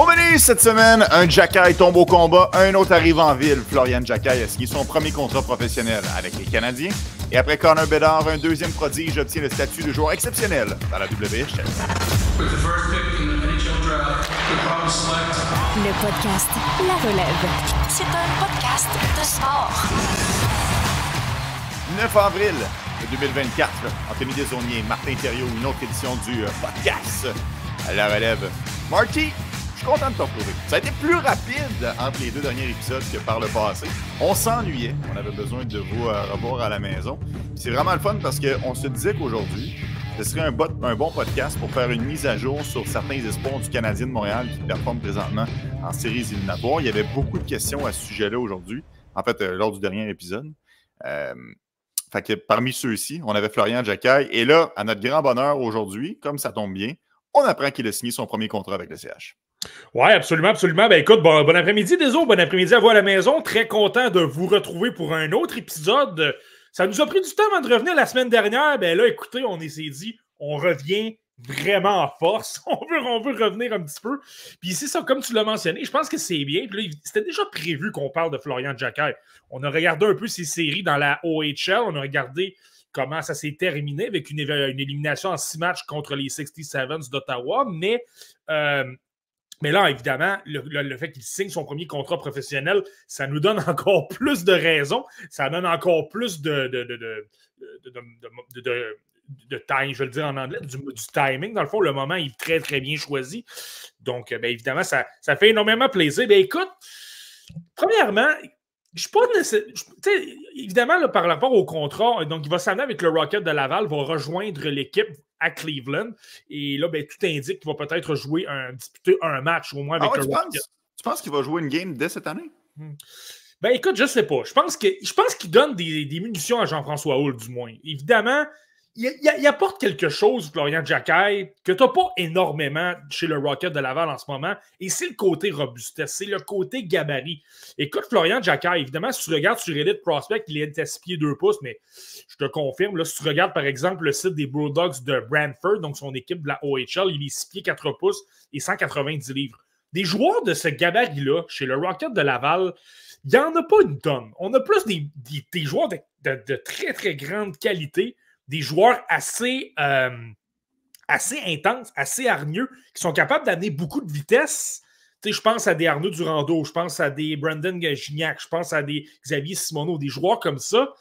Au menu cette semaine, un Jackay tombe au combat, un autre arrive en ville. Florian Jackay a signé son premier contrat professionnel avec les Canadiens. Et après Connor Bedard, un deuxième prodige obtient le statut de joueur exceptionnel dans la WHL. Le podcast La Relève. C'est un podcast de sport. 9 avril 2024, Anthony h Martin Thériault, une autre édition du euh, podcast La Relève. Marty, je suis content de te retrouver. Ça a été plus rapide entre les deux derniers épisodes que par le passé. On s'ennuyait. On avait besoin de vous euh, revoir à la maison. C'est vraiment le fun parce qu'on se disait qu'aujourd'hui, ce serait un, bon podcast pour faire une mise à jour sur certains espoirs du Canadien de Montréal qui performent présentement en série éliminatoires. Il y avait beaucoup de questions à ce sujet-là aujourd'hui, en fait, euh, lors du dernier épisode. Euh, fait que parmi ceux-ci, on avait Florian Jacquay. Et là, à notre grand bonheur aujourd'hui, comme ça tombe bien, on apprend qu'il a signé son premier contrat avec le CH. Oui, absolument, absolument. Ben écoute, bon, après-midi, désolé, bon après-midi à vous à la maison. Très content de vous retrouver pour un autre épisode. Ça nous a pris du temps avant de revenir la semaine dernière. Ben là, écoutez, on s'est dit, on revient vraiment en force. On veut, on veut revenir un petit peu. Puis c'est ça, comme tu l'as mentionné, je pense que c'est bien. C'était déjà prévu qu'on parle de Florian Jacquet. On a regardé un peu ses séries dans la OHL. On a regardé comment ça s'est terminé avec une, une, élimination en six matchs contre les 67s d'Ottawa. Mais euh, mais là, évidemment, le, fait qu'il signe son premier contrat professionnel, ça nous donne encore plus de raisons, ça donne encore plus de, de, de, time, je vais le dire en anglais, du, timing. Dans le fond, le moment est très, très bien choisi. Donc, euh, bien évidemment, ça, ça fait énormément plaisir. Bien, écoute, premièrement, je suis pas Évidemment, par rapport au contrat, donc il va s'amener avec le Rocket de Laval, va rejoindre l'équipe à Cleveland. Et là, ben, tout indique qu'il va peut-être jouer un, disputer un match au moins ah avec le tu penses, tu penses qu'il va jouer une game dès cette année? Hmm. Ben écoute, je sais pas. Je pense qu'il donne des, des, munitions à Jean-François Hull, du moins. Évidemment, il, apporte quelque chose, Florian Jacquet, que tu n'as pas énormément chez le Rocket de Laval en ce moment. Et c'est le côté robustesse, c'est le côté gabarit. Écoute, Florian Jacquet, évidemment, si tu regardes sur Elite Prospect, il est pieds 2 pouces, mais je te confirme, là, si tu regardes par exemple le site des Bulldogs de Brantford, donc son équipe de la OHL, il est 6 pieds 4 pouces et 190 livres. Des joueurs de ce gabarit-là, chez le Rocket de Laval, il n'y en a pas une tonne. On a plus des, joueurs de très, très grande qualité des joueurs assez, euh, assez intenses, assez hargneux, qui sont capables d'amener beaucoup de vitesse. je pense à des Arnaud Durando, je pense à des Brandon Gignac, je pense à des Xavier Simoneau, des joueurs comme ça,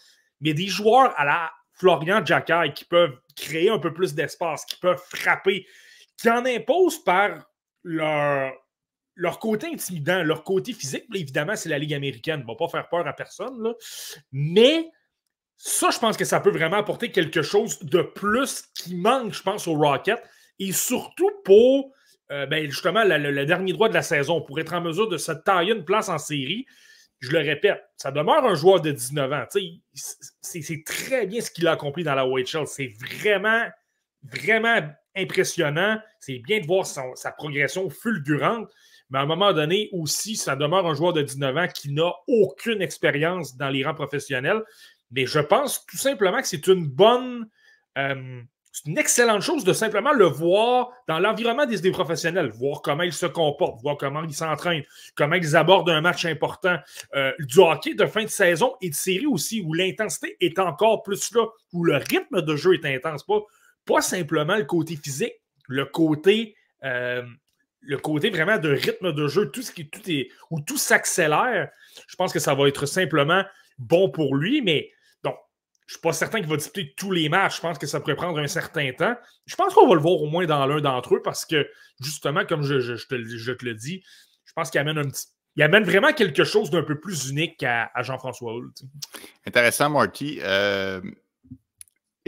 mais des joueurs à la Florian Jacquard qui peuvent créer un peu plus d'espace, qui peuvent frapper, qui en imposent par leur, leur côté intimidant, leur côté physique. évidemment, c'est la Ligue américaine, ne va pas faire peur à personne, mais ça, je pense que ça peut vraiment apporter quelque chose de plus qui manque, je pense, au Rocket. Et surtout pour euh, ben, justement le, dernier droit de la saison, pour être en mesure de se tailler une place en série. Je le répète, ça demeure un joueur de 19 ans. C'est très bien ce qu'il a accompli dans la Shell. C'est vraiment, vraiment impressionnant. C'est bien de voir sa progression fulgurante. Mais à un moment donné aussi, ça demeure un joueur de 19 ans qui n'a aucune expérience dans les rangs professionnels. Mais je pense tout simplement que c'est une bonne. Euh, c'est une excellente chose de simplement le voir dans l'environnement des, professionnels, voir comment ils se comportent, voir comment ils s'entraînent, comment ils abordent un match important euh, du hockey de fin de saison et de série aussi, où l'intensité est encore plus là, où le rythme de jeu est intense. Pas, pas simplement le côté physique, le côté, euh, le côté vraiment de rythme de jeu, tout ce qui, tout est, où tout s'accélère. Je pense que ça va être simplement bon pour lui, mais je ne suis pas certain qu'il va disputer tous les matchs. Je pense que ça pourrait prendre un certain temps. Je pense qu'on va le voir au moins dans l'un d'entre eux parce que, justement, comme je, te, le dis, je pense qu'il amène un petit. Il amène vraiment quelque chose d'un peu plus unique à, Jean-François Hoult. Intéressant, Marty. Euh,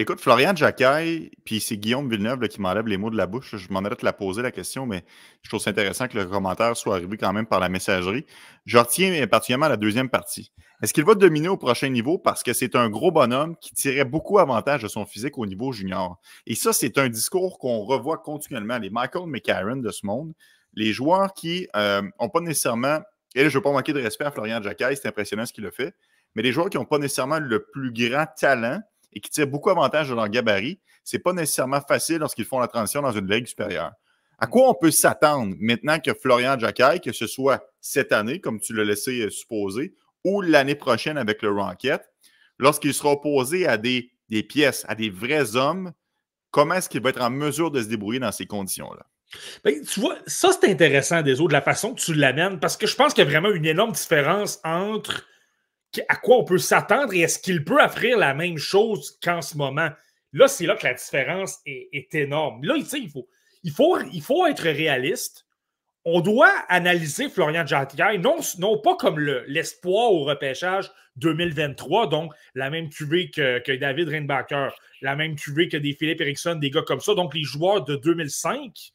Écoute, Florian Jacquet, puis c'est Guillaume Villeneuve qui m'enlève les mots de la bouche. Je m'en arrête de la poser la question, mais je trouve ça intéressant que le commentaire soit arrivé quand même par la messagerie. Je retiens particulièrement la deuxième partie. Est-ce qu'il va dominer au prochain niveau parce que c'est un gros bonhomme qui tirait beaucoup avantage de son physique au niveau junior? Et ça, c'est un discours qu'on revoit continuellement. Les Michael McCarron de ce monde, les joueurs qui n'ont euh, pas nécessairement. Et là, je ne veux pas manquer de respect à Florian Jacquet, c'est impressionnant ce qu'il a fait. Mais les joueurs qui n'ont pas nécessairement le plus grand talent, et qui tirent beaucoup avantage de leur gabarit, c'est pas nécessairement facile lorsqu'ils font la transition dans une ligue supérieure. À quoi on peut s'attendre maintenant que Florian Jacquet, que ce soit cette année, comme tu l'as laissé euh, supposer, ou l'année prochaine avec le Rocket, lorsqu'il sera opposé à des, pièces, à des vrais hommes, comment est-ce qu'il va être en mesure de se débrouiller dans ces conditions-là? Ben, tu vois, ça c'est intéressant des de la façon que tu l'amènes, parce que je pense qu'il y a vraiment une énorme différence entre à quoi on peut s'attendre et est-ce qu'il peut offrir la même chose qu'en ce moment? Là, c'est là que la différence est, énorme. Là, il faut, il, faut, il faut être réaliste. On doit analyser Florian Jatier, non, non pas comme l'espoir au repêchage 2023, donc la même cuvée que, David Reinbacher, la même cuvée que des Philippe Erickson, des gars comme ça, donc les joueurs de 2005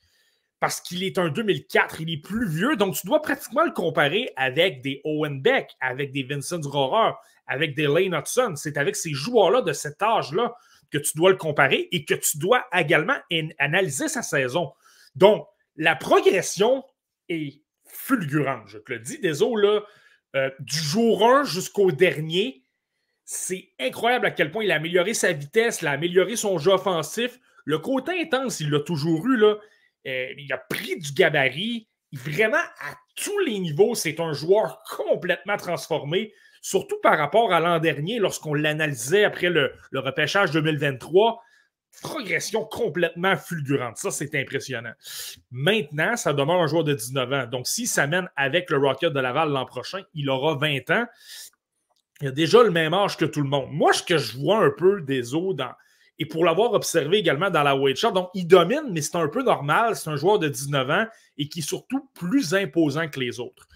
parce qu'il est un 2004, il est plus vieux, donc tu dois pratiquement le comparer avec des Owen Beck, avec des Vincent Rohrer, avec des Lane Hudson. C'est avec ces joueurs-là de cet âge-là que tu dois le comparer et que tu dois également analyser sa saison. Donc, la progression est fulgurante, je te le dis. Désolé, là, euh, du jour 1 jusqu'au dernier, c'est incroyable à quel point il a amélioré sa vitesse, il a amélioré son jeu offensif. Le côté intense, il l'a toujours eu, là, euh, il a pris du gabarit. Vraiment, à tous les niveaux, c'est un joueur complètement transformé, surtout par rapport à l'an dernier, lorsqu'on l'analysait après le, repêchage 2023 progression complètement fulgurante. Ça, c'est impressionnant. Maintenant, ça demeure un joueur de 19 ans. Donc, s'il s'amène avec le Rocket de Laval l'an prochain, il aura 20 ans. Il a déjà le même âge que tout le monde. Moi, ce que je vois un peu des os dans, et pour l'avoir observé également dans la OHL. donc il domine, mais c'est un peu normal. C'est un joueur de 19 ans et qui est surtout plus imposant que les autres.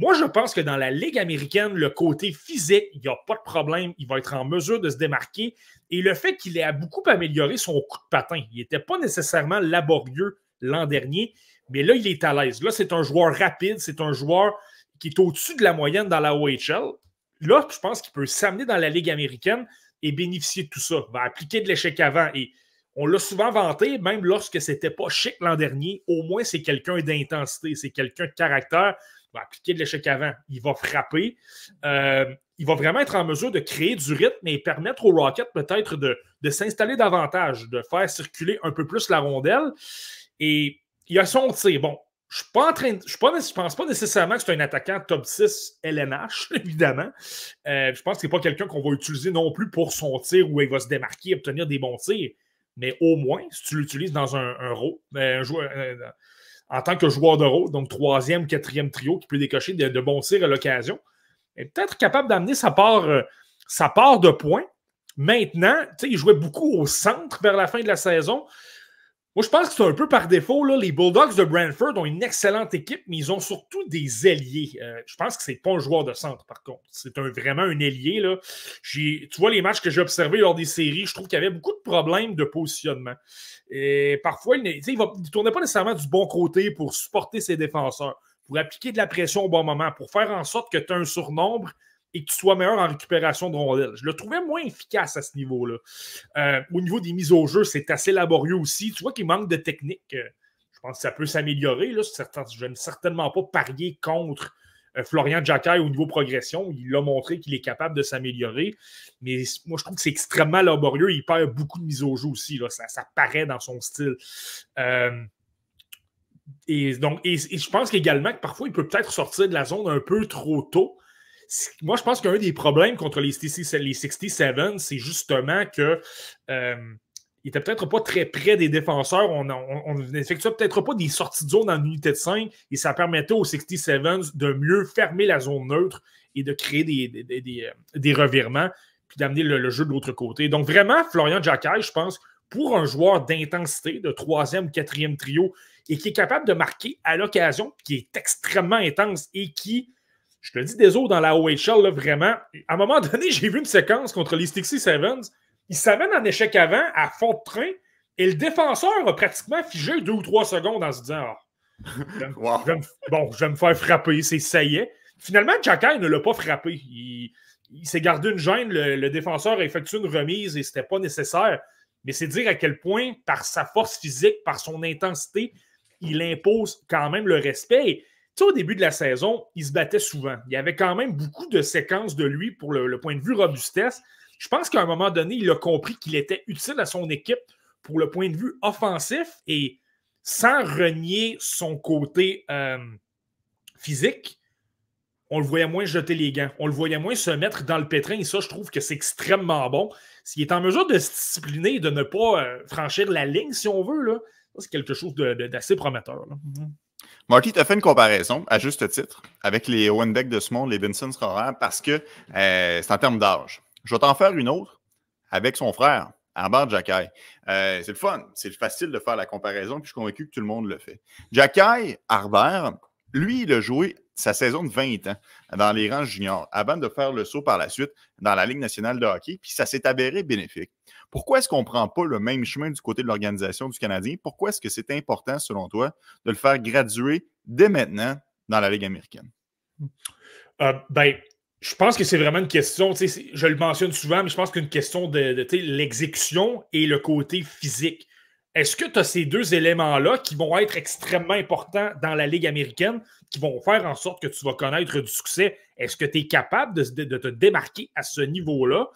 Moi, je pense que dans la Ligue américaine, le côté physique, il n'y a pas de problème. Il va être en mesure de se démarquer. Et le fait qu'il ait beaucoup amélioré son coup de patin, il n'était pas nécessairement laborieux l'an dernier, mais là, il est à l'aise. Là, c'est un joueur rapide, c'est un joueur qui est au-dessus de la moyenne dans la OHL. Là, je pense qu'il peut s'amener dans la Ligue américaine et bénéficier de tout ça, va appliquer de l'échec avant. Et on l'a souvent vanté, même lorsque c'était pas chic l'an dernier, au moins c'est quelqu'un d'intensité, c'est quelqu'un de caractère, va appliquer de l'échec avant, il va frapper. Euh, il va vraiment être en mesure de créer du rythme et permettre aux Rockets peut-être de, de s'installer davantage, de faire circuler un peu plus la rondelle. Et il a son tir. Bon, je suis pas je, pense pas nécessairement que c'est un attaquant top 6 LNH, évidemment. Euh, je pense qu'il n'est pas quelqu'un qu'on va utiliser non plus pour son tir où il va se démarquer et obtenir des bons tirs. Mais au moins, si tu l'utilises dans un, rôle, euh, euh, en tant que joueur de rôle, donc troisième, quatrième trio qui peut décocher de, bons tirs à l'occasion, est peut-être capable d'amener sa part, sa part de points. Maintenant, il jouait beaucoup au centre vers la fin de la saison. Moi, je pense que c'est un peu par défaut. les Bulldogs de Brantford ont une excellente équipe, mais ils ont surtout des ailiers. Euh, je pense que c'est pas un joueur de centre, par contre. C'est vraiment un ailier. Là. Tu vois, les matchs que j'ai observés lors des séries, je trouve qu'il y avait beaucoup de problèmes de positionnement. parfois, il ne tournait pas nécessairement du bon côté pour supporter ses défenseurs, pour appliquer de la pression au bon moment, pour faire en sorte que tu aies un surnombre et que tu sois meilleur en récupération de rondelles. Je le trouvais moins efficace à ce niveau-là. Euh, au niveau des mises au jeu, c'est assez laborieux aussi. Tu vois qu'il manque de technique. Euh, je pense que ça peut s'améliorer. Je n'aime certainement pas parier contre euh, Florian Jacquet au niveau progression. Il a montré qu'il est capable de s'améliorer. Mais moi, je trouve que c'est extrêmement laborieux. Il perd beaucoup de mises au jeu aussi. Ça, paraît dans son style. et donc, je pense également que parfois, il peut peut-être sortir de la zone un peu trop tôt moi, je pense qu'un des problèmes contre les, les 67, c'est justement que. Euh, il était peut-être pas très près des défenseurs. On, n'effectuait peut-être pas des sorties de zone en unité de 5 et ça permettait aux 67s de mieux fermer la zone neutre et de créer des, des, euh, revirements puis d'amener le, jeu de l'autre côté. Donc vraiment, Florian Jacquet, je pense, pour un joueur d'intensité, de troisième, quatrième trio, et qui est capable de marquer à l'occasion, qui est extrêmement intense et qui je te dis, des autres dans la OHL, vraiment, à un moment donné, j'ai vu une séquence contre les Stixie Sevens. Ils s'amènent en échec avant, à fond de train, et le défenseur a pratiquement figé deux ou trois secondes en se disant ah, Bon, je vais me faire frapper, c'est ça y est. Finalement, Jacky ne l'a pas frappé. Il, s'est gardé une gêne, le, défenseur a effectué une remise et ce n'était pas nécessaire. Mais c'est dire à quel point, par sa force physique, par son intensité, il impose quand même le respect au début de la saison, il se battait souvent. Il y avait quand même beaucoup de séquences de lui pour le, point de vue robustesse. Je pense qu'à un moment donné, il a compris qu'il était utile à son équipe pour le point de vue offensif et sans renier son côté euh, physique, on le voyait moins jeter les gants, on le voyait moins se mettre dans le pétrin et ça, je trouve que c'est extrêmement bon. S'il est en mesure de se discipliner et de ne pas euh, franchir la ligne, si on veut, là, c'est quelque chose d'assez prometteur. Mm-hmm. Marty, tu fait une comparaison, à juste titre, avec les one de ce monde, les Vincent Scorer, parce que euh, c'est en termes d'âge. Je vais t'en faire une autre avec son frère, Harbert Jackay. Euh, c'est le fun, c'est facile de faire la comparaison, puis je suis convaincu que tout le monde le fait. Jackay Harbert, lui, il a joué sa saison de 20 ans dans les rangs juniors avant de faire le saut par la suite dans la Ligue nationale de hockey, puis ça s'est avéré bénéfique. Pourquoi est-ce qu'on ne prend pas le même chemin du côté de l'organisation du Canadien? Pourquoi est-ce que c'est important, selon toi, de le faire graduer dès maintenant dans la Ligue américaine? Euh, ben, je pense que c'est vraiment une question, je le mentionne souvent, mais je pense qu'une question de, de l'exécution et le côté physique. Est-ce que tu as ces deux éléments-là qui vont être extrêmement importants dans la Ligue américaine? qui vont faire en sorte que tu vas connaître du succès. Est-ce que tu es capable de, te démarquer à ce niveau-là?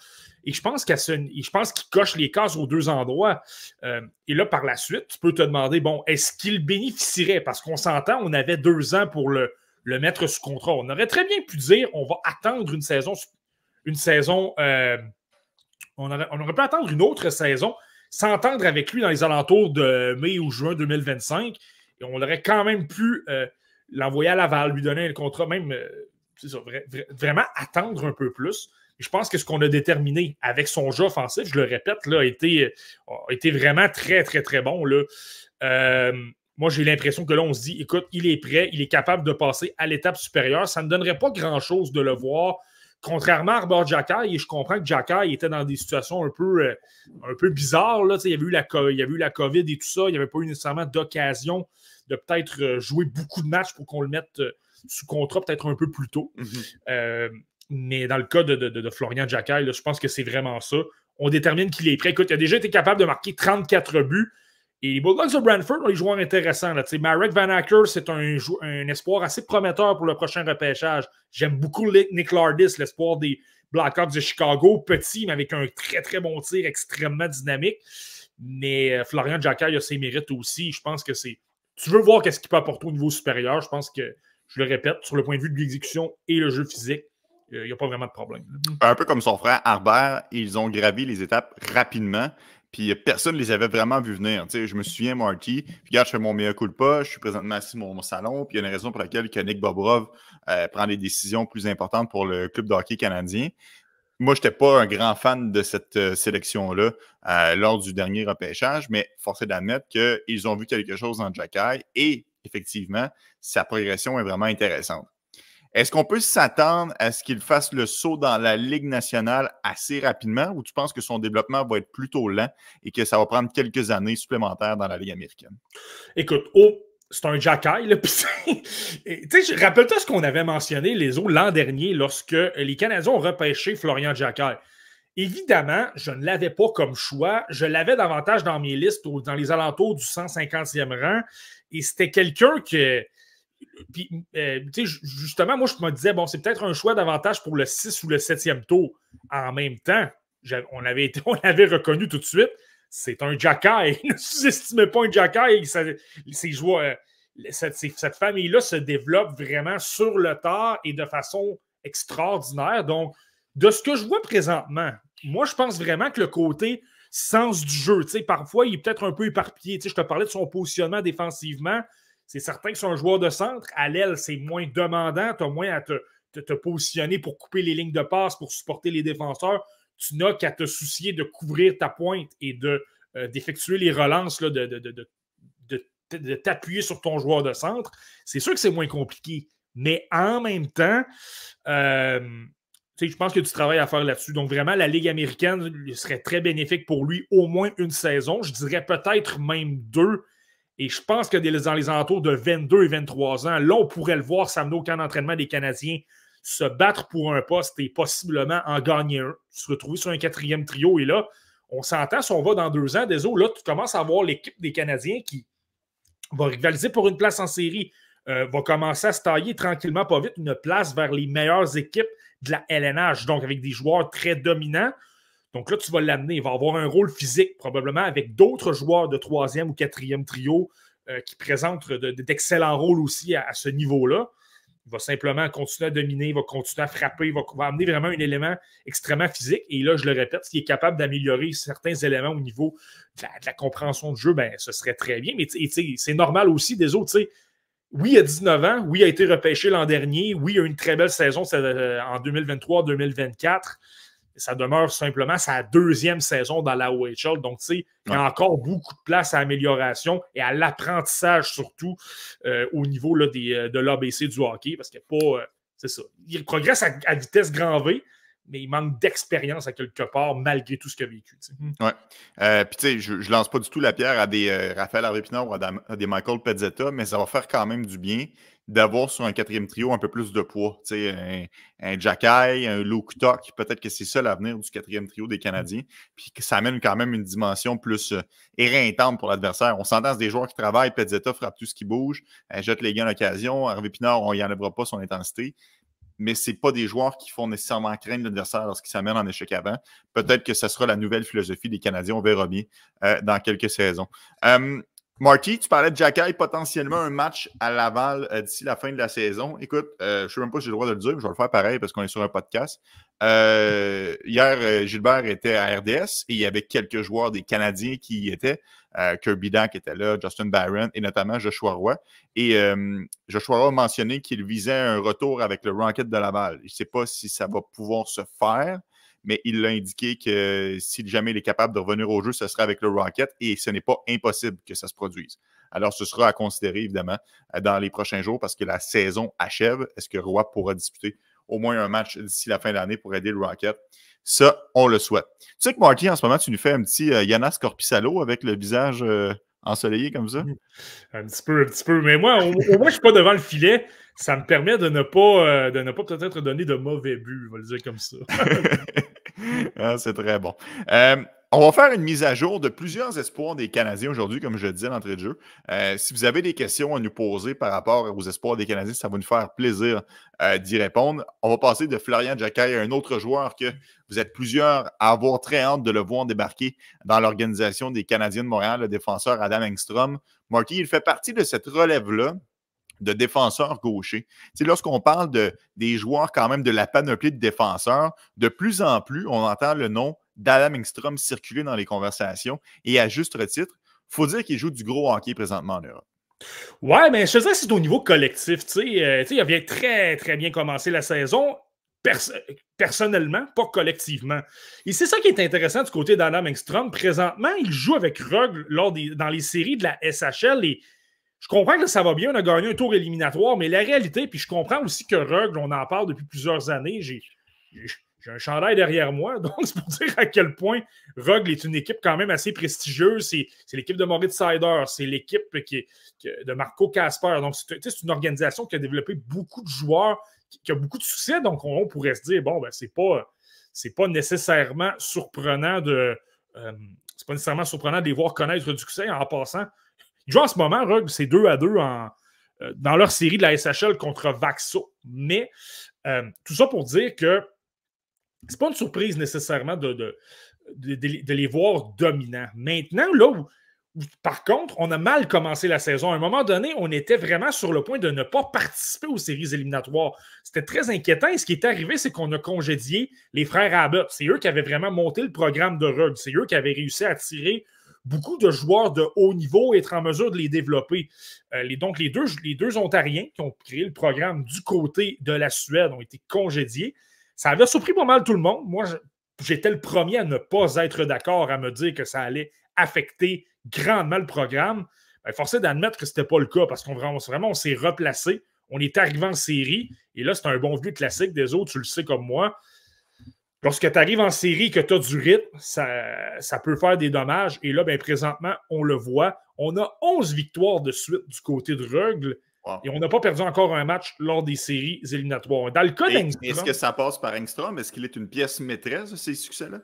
Et je pense qu'à je pense qu'il coche les cases aux deux endroits. Euh, et là, par la suite, tu peux te demander, bon, est-ce qu'il bénéficierait? Parce qu'on s'entend, on avait deux ans pour le, le mettre sous contrat. On aurait très bien pu dire, on va attendre une saison, une saison, euh, on, aurait, on aurait pu attendre une autre saison, s'entendre avec lui dans les alentours de mai ou juin 2025. Et on aurait quand même pu euh, l'envoyer à Laval, lui donner un contrat, même euh, vraiment attendre un peu plus. Je pense que ce qu'on a déterminé avec son jeu offensif, je le répète, euh, a, été, vraiment très, très, très bon. Là. Euh, moi, j'ai l'impression que là, on se dit, écoute, il est prêt, il est capable de passer à l'étape supérieure. Ça ne donnerait pas grand-chose de le voir contrairement à Arbor Jacaille et je comprends que Jacaille était dans des situations un peu, euh, un peu bizarres. Là. Il, y avait eu la, avait eu COVID et tout ça. Il n'y avait pas eu nécessairement d'occasion de peut-être euh, jouer beaucoup de matchs pour qu'on le mette euh, sous contrat peut-être un peu plus tôt. Mm-hmm. mais dans le cas de, Florian Jackay, je pense que c'est vraiment ça. On détermine qu'il est prêt. Écoute, il a déjà été capable de marquer 34 buts et les Bulldogs de Brantford ont des joueurs intéressants. Marek Van Acker, c'est un, espoir assez prometteur pour le prochain repêchage. J'aime beaucoup Nick Lardis, l'espoir des Blackhawks de Chicago, petit, mais avec un très, très bon tir extrêmement dynamique. Mais euh, Florian Jacquard, a ses mérites aussi. Je pense que c'est. Tu veux voir qu'est-ce qu'il peut apporter au niveau supérieur. Je pense que, je le répète, sur le point de vue de l'exécution et le jeu physique, euh, il n'y a pas vraiment de problème. Un peu comme son frère Harbert, ils ont gravi les étapes rapidement puis euh, personne ne les avait vraiment vus venir. je me souviens, Marty, puis regarde, je fais mon meilleur coup de pas, je suis présentement assis dans mon, salon, puis il y a une raison pour laquelle que Nick Bobrov euh, prend des décisions plus importantes pour le club de hockey canadien. Moi, je n'étais pas un grand fan de cette euh, sélection-là lors du dernier repêchage, mais force est d'admettre qu'ils ont vu quelque chose dans Jacky et effectivement, sa progression est vraiment intéressante. Est-ce qu'on peut s'attendre à ce qu'il fasse le saut dans la Ligue nationale assez rapidement ou tu penses que son développement va être plutôt lent et que ça va prendre quelques années supplémentaires dans la Ligue américaine? Écoute, oh, c'est un jack-eye. Rappelle-toi ce qu'on avait mentionné, les autres, l'an dernier, lorsque les Canadiens ont repêché Florian jack Évidemment, je ne l'avais pas comme choix. Je l'avais davantage dans mes listes, dans les alentours du 150e rang. Et c'était quelqu'un que puis, euh, justement, moi, je me disais, bon, c'est peut-être un choix davantage pour le 6 ou le 7e tour. En même temps, on avait, on avait reconnu tout de suite, c'est un jackal. ne sous-estimez pas un jackal. cette, euh, cette famille-là se développe vraiment sur le tard et de façon extraordinaire. Donc, de ce que je vois présentement, moi, je pense vraiment que le côté sens du jeu, parfois, il est peut-être un peu éparpillé. je te parlais de son positionnement défensivement. C'est certain que sur un joueur de centre, à l'aile, c'est moins demandant. Tu as moins à te, positionner pour couper les lignes de passe, pour supporter les défenseurs. Tu n'as qu'à te soucier de couvrir ta pointe et euh, d'effectuer de, les relances, de, t'appuyer sur ton joueur de centre. C'est sûr que c'est moins compliqué. Mais en même temps, euh, je pense que tu travailles à faire là-dessus. Donc, vraiment, la Ligue américaine serait très bénéfique pour lui, au moins une saison. Je dirais peut-être même deux, et je pense que dans les entours de 22 et 23 ans, là, on pourrait le voir s'amener au camp d'entraînement des Canadiens, se battre pour un poste et possiblement en gagner un, se retrouver sur un quatrième trio. Et là, on s'entend, si on va dans deux ans, désolé, là, tu commences à voir l'équipe des Canadiens qui va rivaliser pour une place en série, euh, va commencer à se tailler tranquillement, pas vite, une place vers les meilleures équipes de la LNH, donc avec des joueurs très dominants. Donc là, tu vas l'amener. Il va avoir un rôle physique, probablement, avec d'autres joueurs de troisième ou quatrième trio euh, qui présentent d'excellents rôles aussi à, ce niveau-là. Il va simplement continuer à dominer, il va continuer à frapper, il va, amener vraiment un élément extrêmement physique. Et là, je le répète, s'il est capable d'améliorer certains éléments au niveau de la, compréhension de jeu, ben, ce serait très bien. Mais c'est normal aussi des autres. Oui, il a 19 ans, oui, il a été repêché l'an dernier, oui, il a une très belle saison euh, en 2023-2024 ça demeure simplement sa deuxième saison dans la OHL. Donc, tu sais, il y a encore beaucoup de place à amélioration et à l'apprentissage, surtout euh, au niveau là, des, euh, de l'ABC du hockey, parce qu'il n'y a pas. Euh, c'est ça. Il progresse à, vitesse grand V, mais il manque d'expérience à quelque part malgré tout ce qu'il a vécu. Hum. Oui. Euh, puis, tu sais, je, ne lance pas du tout la pierre à des euh, Raphaël Harvey ou à, des Michael Pezzetta, mais ça va faire quand même du bien d'avoir sur un quatrième trio un peu plus de poids. Tu sais, un, un un Lou Kutok, peut-être que c'est ça l'avenir du quatrième trio des Canadiens. Hum. Puis que ça amène quand même une dimension plus euh, éreintante pour l'adversaire. On s'entend, des joueurs qui travaillent, Pezzetta frappe tout ce qui bouge, elle jette les gains à l'occasion, Harvey Pinard, on n'y enlèvera pas son intensité mais ce pas des joueurs qui font nécessairement craindre l'adversaire lorsqu'ils s'amènent en échec avant. Mm. Peut-être que ce sera la nouvelle philosophie des Canadiens, on verra bien euh, dans quelques saisons. Euh, Marty, tu parlais de Jacky, potentiellement un match à Laval euh, d'ici la fin de la saison. Écoute, je ne sais même pas si j'ai le droit de le dire, mais je vais le faire pareil parce qu'on est sur un podcast. Euh, hier, euh, Gilbert était à RDS et il y avait quelques joueurs des Canadiens qui y étaient. Euh, Kirby qui était là, Justin Byron, et notamment Joshua Roy. Et Joshua Roy a mentionné qu'il visait un retour avec le Rocket de Laval. Je ne sais pas si ça va pouvoir se faire, mais il a indiqué que si jamais il est capable de revenir au jeu, ce sera avec le Rocket et ce n'est pas impossible que ça se produise. Alors, ce sera à considérer, évidemment, dans les prochains jours parce que la saison achève. Est-ce que Roy pourra disputer au moins un match d'ici la fin de l'année pour aider le Rocket. Ça, on le souhaite. Tu sais que Marky, en ce moment, tu nous fais un petit euh, Yana Scorpisalo avec le visage euh, ensoleillé comme ça? Mmh. Un petit peu, un petit peu. Mais moi, au, moins, je ne suis pas devant le filet. Ça me permet de ne pas, euh, de ne pas peut-être donner de mauvais buts, on va le dire comme ça. Ah, c'est très bon. Euh, on va faire une mise à jour de plusieurs espoirs des Canadiens aujourd'hui, comme je le disais à l'entrée de jeu. Euh, si vous avez des questions à nous poser par rapport aux espoirs des Canadiens, ça va nous faire plaisir euh, d'y répondre. On va passer de Florian Jacquet à un autre joueur que vous êtes plusieurs à avoir très hâte de le voir débarquer dans l'organisation des Canadiens de Montréal, le défenseur Adam Engstrom. Marky, il fait partie de cette relève-là de défenseurs gauchers. C'est lorsqu'on parle de, des joueurs quand même de la panoplie de défenseurs, de plus en plus, on entend le nom d'Adam Engstrom circuler dans les conversations et à juste titre. faut dire qu'il joue du gros hockey présentement en Europe. Ouais, mais je sais que c'est au niveau collectif. T'sais, euh, t'sais, il vient très, très bien commencer la saison. personnellement, pas collectivement. Et c'est ça qui est intéressant du côté d'Adam Engstrom. Présentement, il joue avec Rugg lors dans les séries de la SHL. Et je comprends que ça va bien, on a gagné un tour éliminatoire, mais la réalité, puis je comprends aussi que Rugg, on en parle depuis plusieurs années, j'ai j'ai un chandail derrière moi, donc c'est pour dire à quel point Rogue est une équipe quand même assez prestigieuse. C'est, l'équipe de Moritz Sider, c'est l'équipe qui, de Marco Casper. Donc, c'est, une organisation qui a développé beaucoup de joueurs, qui, a beaucoup de succès. Donc, on, pourrait se dire, bon, ben, c'est pas, c'est pas nécessairement surprenant de. Euh, c'est pas nécessairement surprenant de les voir connaître du succès en passant. Ils jouent en ce moment, Rogue, c'est 2 à 2 en, euh, dans leur série de la SHL contre Vaxo. Mais euh, tout ça pour dire que n'est pas une surprise nécessairement de, de, les voir dominants. Maintenant, là par contre, on a mal commencé la saison, à un moment donné, on était vraiment sur le point de ne pas participer aux séries éliminatoires. C'était très inquiétant et ce qui est arrivé, c'est qu'on a congédié les frères Abbott. C'est eux qui avaient vraiment monté le programme de rugby. C'est eux qui avaient réussi à attirer beaucoup de joueurs de haut niveau et être en mesure de les développer. Euh, donc, les deux, les deux Ontariens qui ont créé le programme du côté de la Suède ont été congédiés. Ça avait surpris pas mal tout le monde. Moi, j'étais le premier à ne pas être d'accord, à me dire que ça allait affecter grandement le programme. Ben, forcé d'admettre que ce n'était pas le cas parce qu'on vraiment, on s'est replacé. On est arrivé en série. Et là, c'est un bon vieux classique des autres, tu le sais comme moi. Lorsque tu arrives en série, que tu as du rythme, ça, peut faire des dommages. Et là, ben, présentement, on le voit. On a 11 victoires de suite du côté de Ruggles. Et on n'a pas perdu encore un match lors des séries éliminatoires. Dans le cas d'Engstrom. Est-ce que ça passe par Engstrom? Est-ce qu'il est une pièce maîtresse de ces succès-là?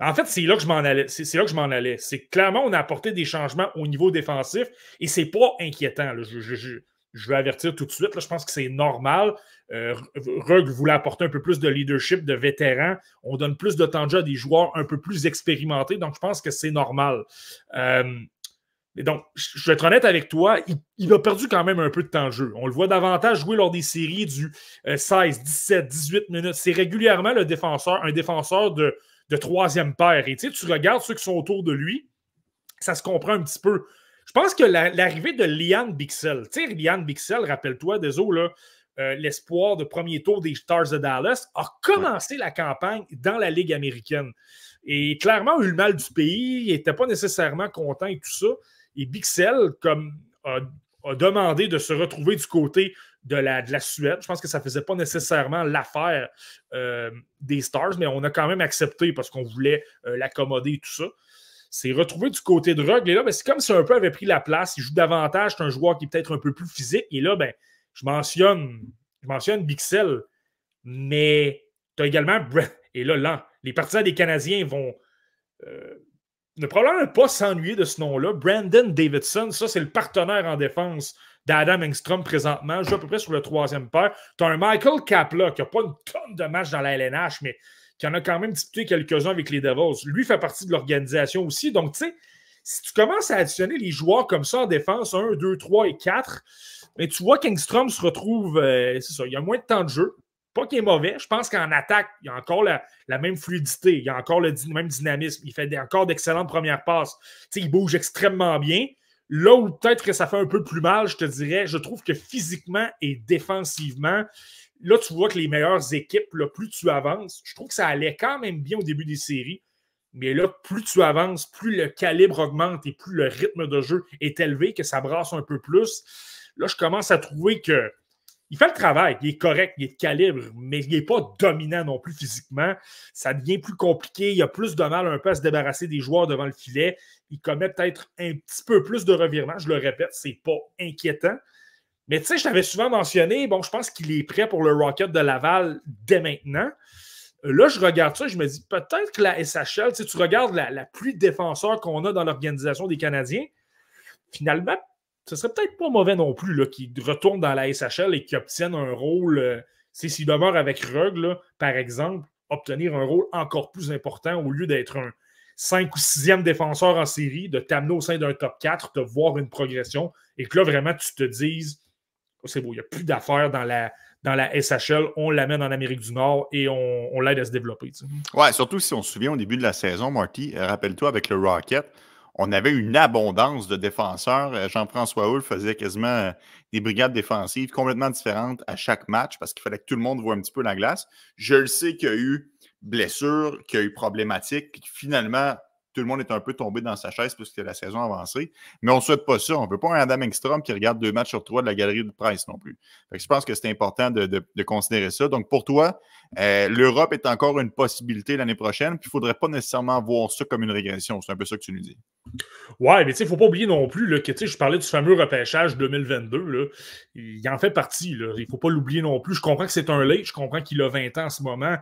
En fait, c'est là que je m'en allais. C'est, là que je m'en allais. C'est clairement, on a apporté des changements au niveau défensif et c'est pas inquiétant. Je, je, vais avertir tout de suite. Je pense que c'est normal. Euh, voulait apporter un peu plus de leadership, de vétérans. On donne plus de temps de à des joueurs un peu plus expérimentés. Donc, je pense que c'est normal. Euh, donc, je vais être honnête avec toi, il, a perdu quand même un peu de temps de jeu. On le voit davantage jouer lors des séries du 16, 17, 18 minutes. C'est régulièrement le défenseur, un défenseur de, de troisième paire. Et tu, sais, tu regardes ceux qui sont autour de lui, ça se comprend un petit peu. Je pense que l'arrivée de Lian Bixel, tu sais, Bixel, rappelle-toi, désolé, euh, l'espoir de premier tour des Stars de Dallas, a commencé la campagne dans la Ligue américaine. Et clairement, il a eu le mal du pays, il n'était pas nécessairement content et tout ça. Et Bixel, comme a, demandé de se retrouver du côté de la, de la Suède. Je pense que ça ne faisait pas nécessairement l'affaire euh, des Stars, mais on a quand même accepté parce qu'on voulait euh, l'accommoder et tout ça. C'est retrouvé du côté de Rugg. Et là, ben, c'est comme si un peu avait pris la place. Il joue davantage. C'est un joueur qui est peut-être un peu plus physique. Et là, ben, je mentionne, je mentionne Bixel, mais tu as également. Et là, là, les partisans des Canadiens vont. Euh, ne pas s'ennuyer de ce nom-là. Brandon Davidson, ça, c'est le partenaire en défense d'Adam Engstrom présentement. Je joue à peu près sur le troisième paire. Tu as un Michael Kapla qui n'a pas une tonne de matchs dans la LNH, mais qui en a quand même disputé quelques-uns avec les Devils. Lui fait partie de l'organisation aussi. Donc, tu sais, si tu commences à additionner les joueurs comme ça en défense, 1, 2, 3 et 4, mais tu vois qu'Engstrom se retrouve, euh, c'est ça, il y a moins de temps de jeu. Pas qu'il est mauvais, je pense qu'en attaque, il y a encore la, même fluidité, il y a encore le même dynamisme, il fait encore d'excellentes premières passes. il bouge extrêmement bien. Là où peut-être que ça fait un peu plus mal, je te dirais, je trouve que physiquement et défensivement, là, tu vois que les meilleures équipes, là, plus tu avances, je trouve que ça allait quand même bien au début des séries. Mais là, plus tu avances, plus le calibre augmente et plus le rythme de jeu est élevé, que ça brasse un peu plus. Là, je commence à trouver que il fait le travail, il est correct, il est de calibre, mais il n'est pas dominant non plus physiquement. Ça devient plus compliqué, il a plus de mal un peu à se débarrasser des joueurs devant le filet. Il commet peut-être un petit peu plus de revirements, je le répète, c'est pas inquiétant. Mais tu sais, je t'avais souvent mentionné, bon, je pense qu'il est prêt pour le Rocket de Laval dès maintenant. Euh, là, je regarde ça, je me dis peut-être que la SHL, tu, tu regardes la, la pluie défenseur qu'on a dans l'organisation des Canadiens, finalement, ce serait peut-être pas mauvais non plus qu'il retourne dans la SHL et qu'il obtienne un rôle. Euh, si s'il demeure avec Rug, par exemple, obtenir un rôle encore plus important au lieu d'être un 5 ou sixième défenseur en série, de t'amener au sein d'un top 4, de voir une progression et que là, vraiment, tu te dises oh, c'est beau, il n'y a plus d'affaires dans la, dans la SHL, on l'amène en Amérique du Nord et on, on l'aide à se développer. Oui, surtout si on se souvient au début de la saison, Marty, euh, rappelle-toi avec le Rocket, on avait une abondance de défenseurs. Euh, Jean-François Hull faisait quasiment euh, des brigades défensives complètement différentes à chaque match parce qu'il fallait que tout le monde voit un petit peu la glace. Je le sais qu'il y a eu blessure, qu'il y a eu problématique, puis finalement, tout le monde est un peu tombé dans sa chaise parce que la saison avancée. Mais on ne souhaite pas ça. On ne veut pas un Adam Engstrom qui regarde deux matchs sur trois de la galerie de presse non plus. je pense que c'est important de, considérer ça. Donc, pour toi, euh, l'Europe est encore une possibilité l'année prochaine, puis il ne faudrait pas nécessairement voir ça comme une régression. C'est un peu ça que tu nous dis. Ouais, mais tu sais, il ne faut pas oublier non plus le que je parlais du fameux repêchage 2022. Là. Il en fait partie. Il ne faut pas l'oublier non plus. Je comprends que c'est un late, je comprends qu'il a 20 ans en ce moment.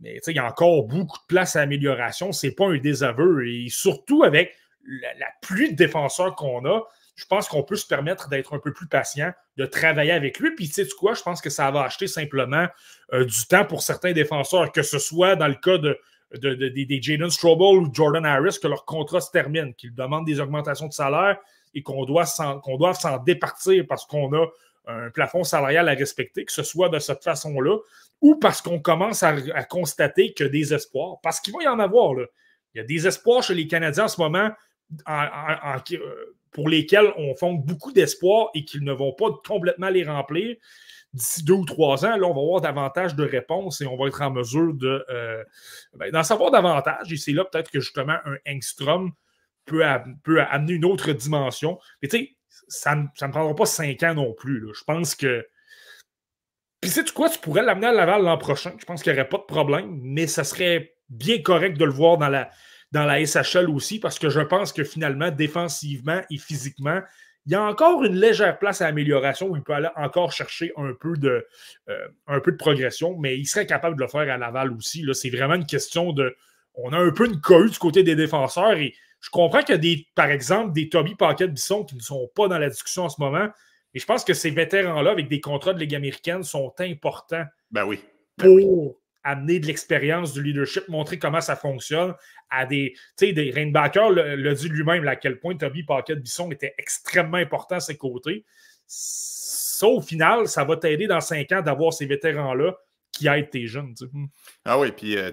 Mais il y a encore beaucoup de place à amélioration. Ce n'est pas un désaveu. Et surtout avec la, pluie de défenseurs qu'on a, je pense qu'on peut se permettre d'être un peu plus patient, de travailler avec lui. Puis, tu sais, quoi, je pense que ça va acheter simplement euh, du temps pour certains défenseurs, que ce soit dans le cas de, des Jaden Strobel ou Jordan Harris, que leur contrat se termine, qu'ils demandent des augmentations de salaire et qu'on doit s'en départir parce qu'on a un plafond salarial à respecter, que ce soit de cette façon-là ou parce qu'on commence à, constater que des espoirs, parce qu'il va y en avoir. Là. Il y a des espoirs chez les Canadiens en ce moment euh, pour lesquels on fonde beaucoup d'espoir et qu'ils ne vont pas complètement les remplir. D'ici deux ou trois ans, là, on va avoir davantage de réponses et on va être en mesure de euh, ben, d'en savoir davantage. Et c'est là peut-être que justement un Engstrom peut, amener une autre dimension. Mais tu sais, ça, ne prendra pas cinq ans non plus. Je pense que puis sais-tu quoi, tu pourrais l'amener à Laval l'an prochain. Je pense qu'il n'y aurait pas de problème, mais ça serait bien correct de le voir dans la, dans la SHL aussi, parce que je pense que finalement, défensivement et physiquement, il y a encore une légère place à amélioration où il peut aller encore chercher un peu de, euh, un peu de progression, mais il serait capable de le faire à Laval aussi. C'est vraiment une question de. On a un peu une cohue du côté des défenseurs et je comprends que des, par exemple, des Toby Paquette Bisson qui ne sont pas dans la discussion en ce moment, et je pense que ces vétérans-là, avec des contrats de Ligue américaine, sont importants ben ben pour amener de l'expérience, du leadership, montrer comment ça fonctionne à des. Tu sais, des l'a dit lui-même à quel point Toby Pocket bisson était extrêmement important à ses côtés. Ça, au final, ça va t'aider dans cinq ans d'avoir ces vétérans-là qui aident tes jeunes. Ah oui, puis euh,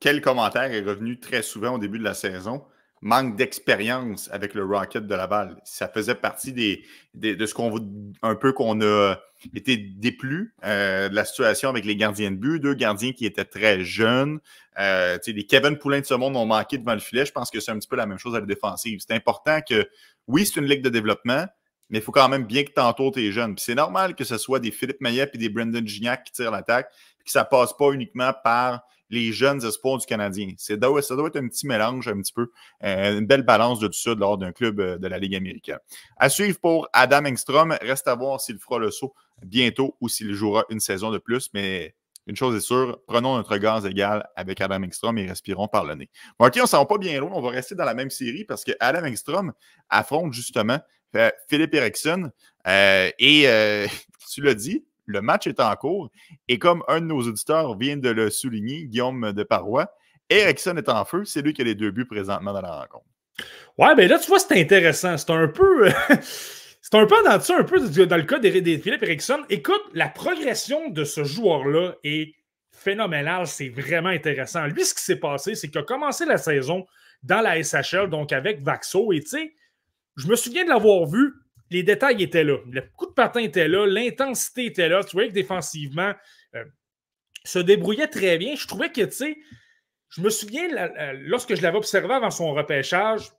quel commentaire est revenu très souvent au début de la saison? manque d'expérience avec le Rocket de Laval. Ça faisait partie de ce qu'on un peu qu'on a été déplu euh, de la situation avec les gardiens de but, deux gardiens qui étaient très jeunes. Euh, les Kevin Poulain de ce monde ont manqué devant le filet. Je pense que c'est un petit peu la même chose à la défensive. C'est important que, oui, c'est une ligue de développement, mais il faut quand même bien que tantôt tes jeunes. Puis c'est normal que ce soit des Philippe Maillet et des Brendan Gignac qui tirent l'attaque, que ça passe pas uniquement par les jeunes espoirs du Canadien. C'est doit, ça doit être un petit mélange, un petit peu, euh, une belle balance de tout ça lors d'un club euh, de la Ligue américaine. À suivre pour Adam Engstrom. Reste à voir s'il fera le saut bientôt ou s'il jouera une saison de plus, mais une chose est sûre, prenons notre gaz égal avec Adam Engstrom et respirons par le nez. Bon, OK, on ne s'en va pas bien loin. On va rester dans la même série parce que Adam Engstrom affronte justement euh, Philippe Erickson. et tu l'as dit, le match est en cours. Et comme un de nos auditeurs vient de le souligner, Guillaume de Parois, Ericsson est en feu. C'est lui qui a les deux buts présentement dans la rencontre. Ouais, mais ben là, tu vois, c'est intéressant. C'est un peu. c'est un peu un peu dans le cas des, Philippe Erickson. Écoute, la progression de ce joueur-là est phénoménale. C'est vraiment intéressant. Lui, ce qui s'est passé, c'est qu'il a commencé la saison dans la SHL, donc avec Vaxo. Et tu sais, je me souviens de l'avoir vu les détails étaient là. Le coup de patin était là, l'intensité était là. Tu voyais que défensivement, il euh, se débrouillait très bien. Je trouvais que, tu sais, je me souviens, lorsque je l'avais observé avant son repêchage,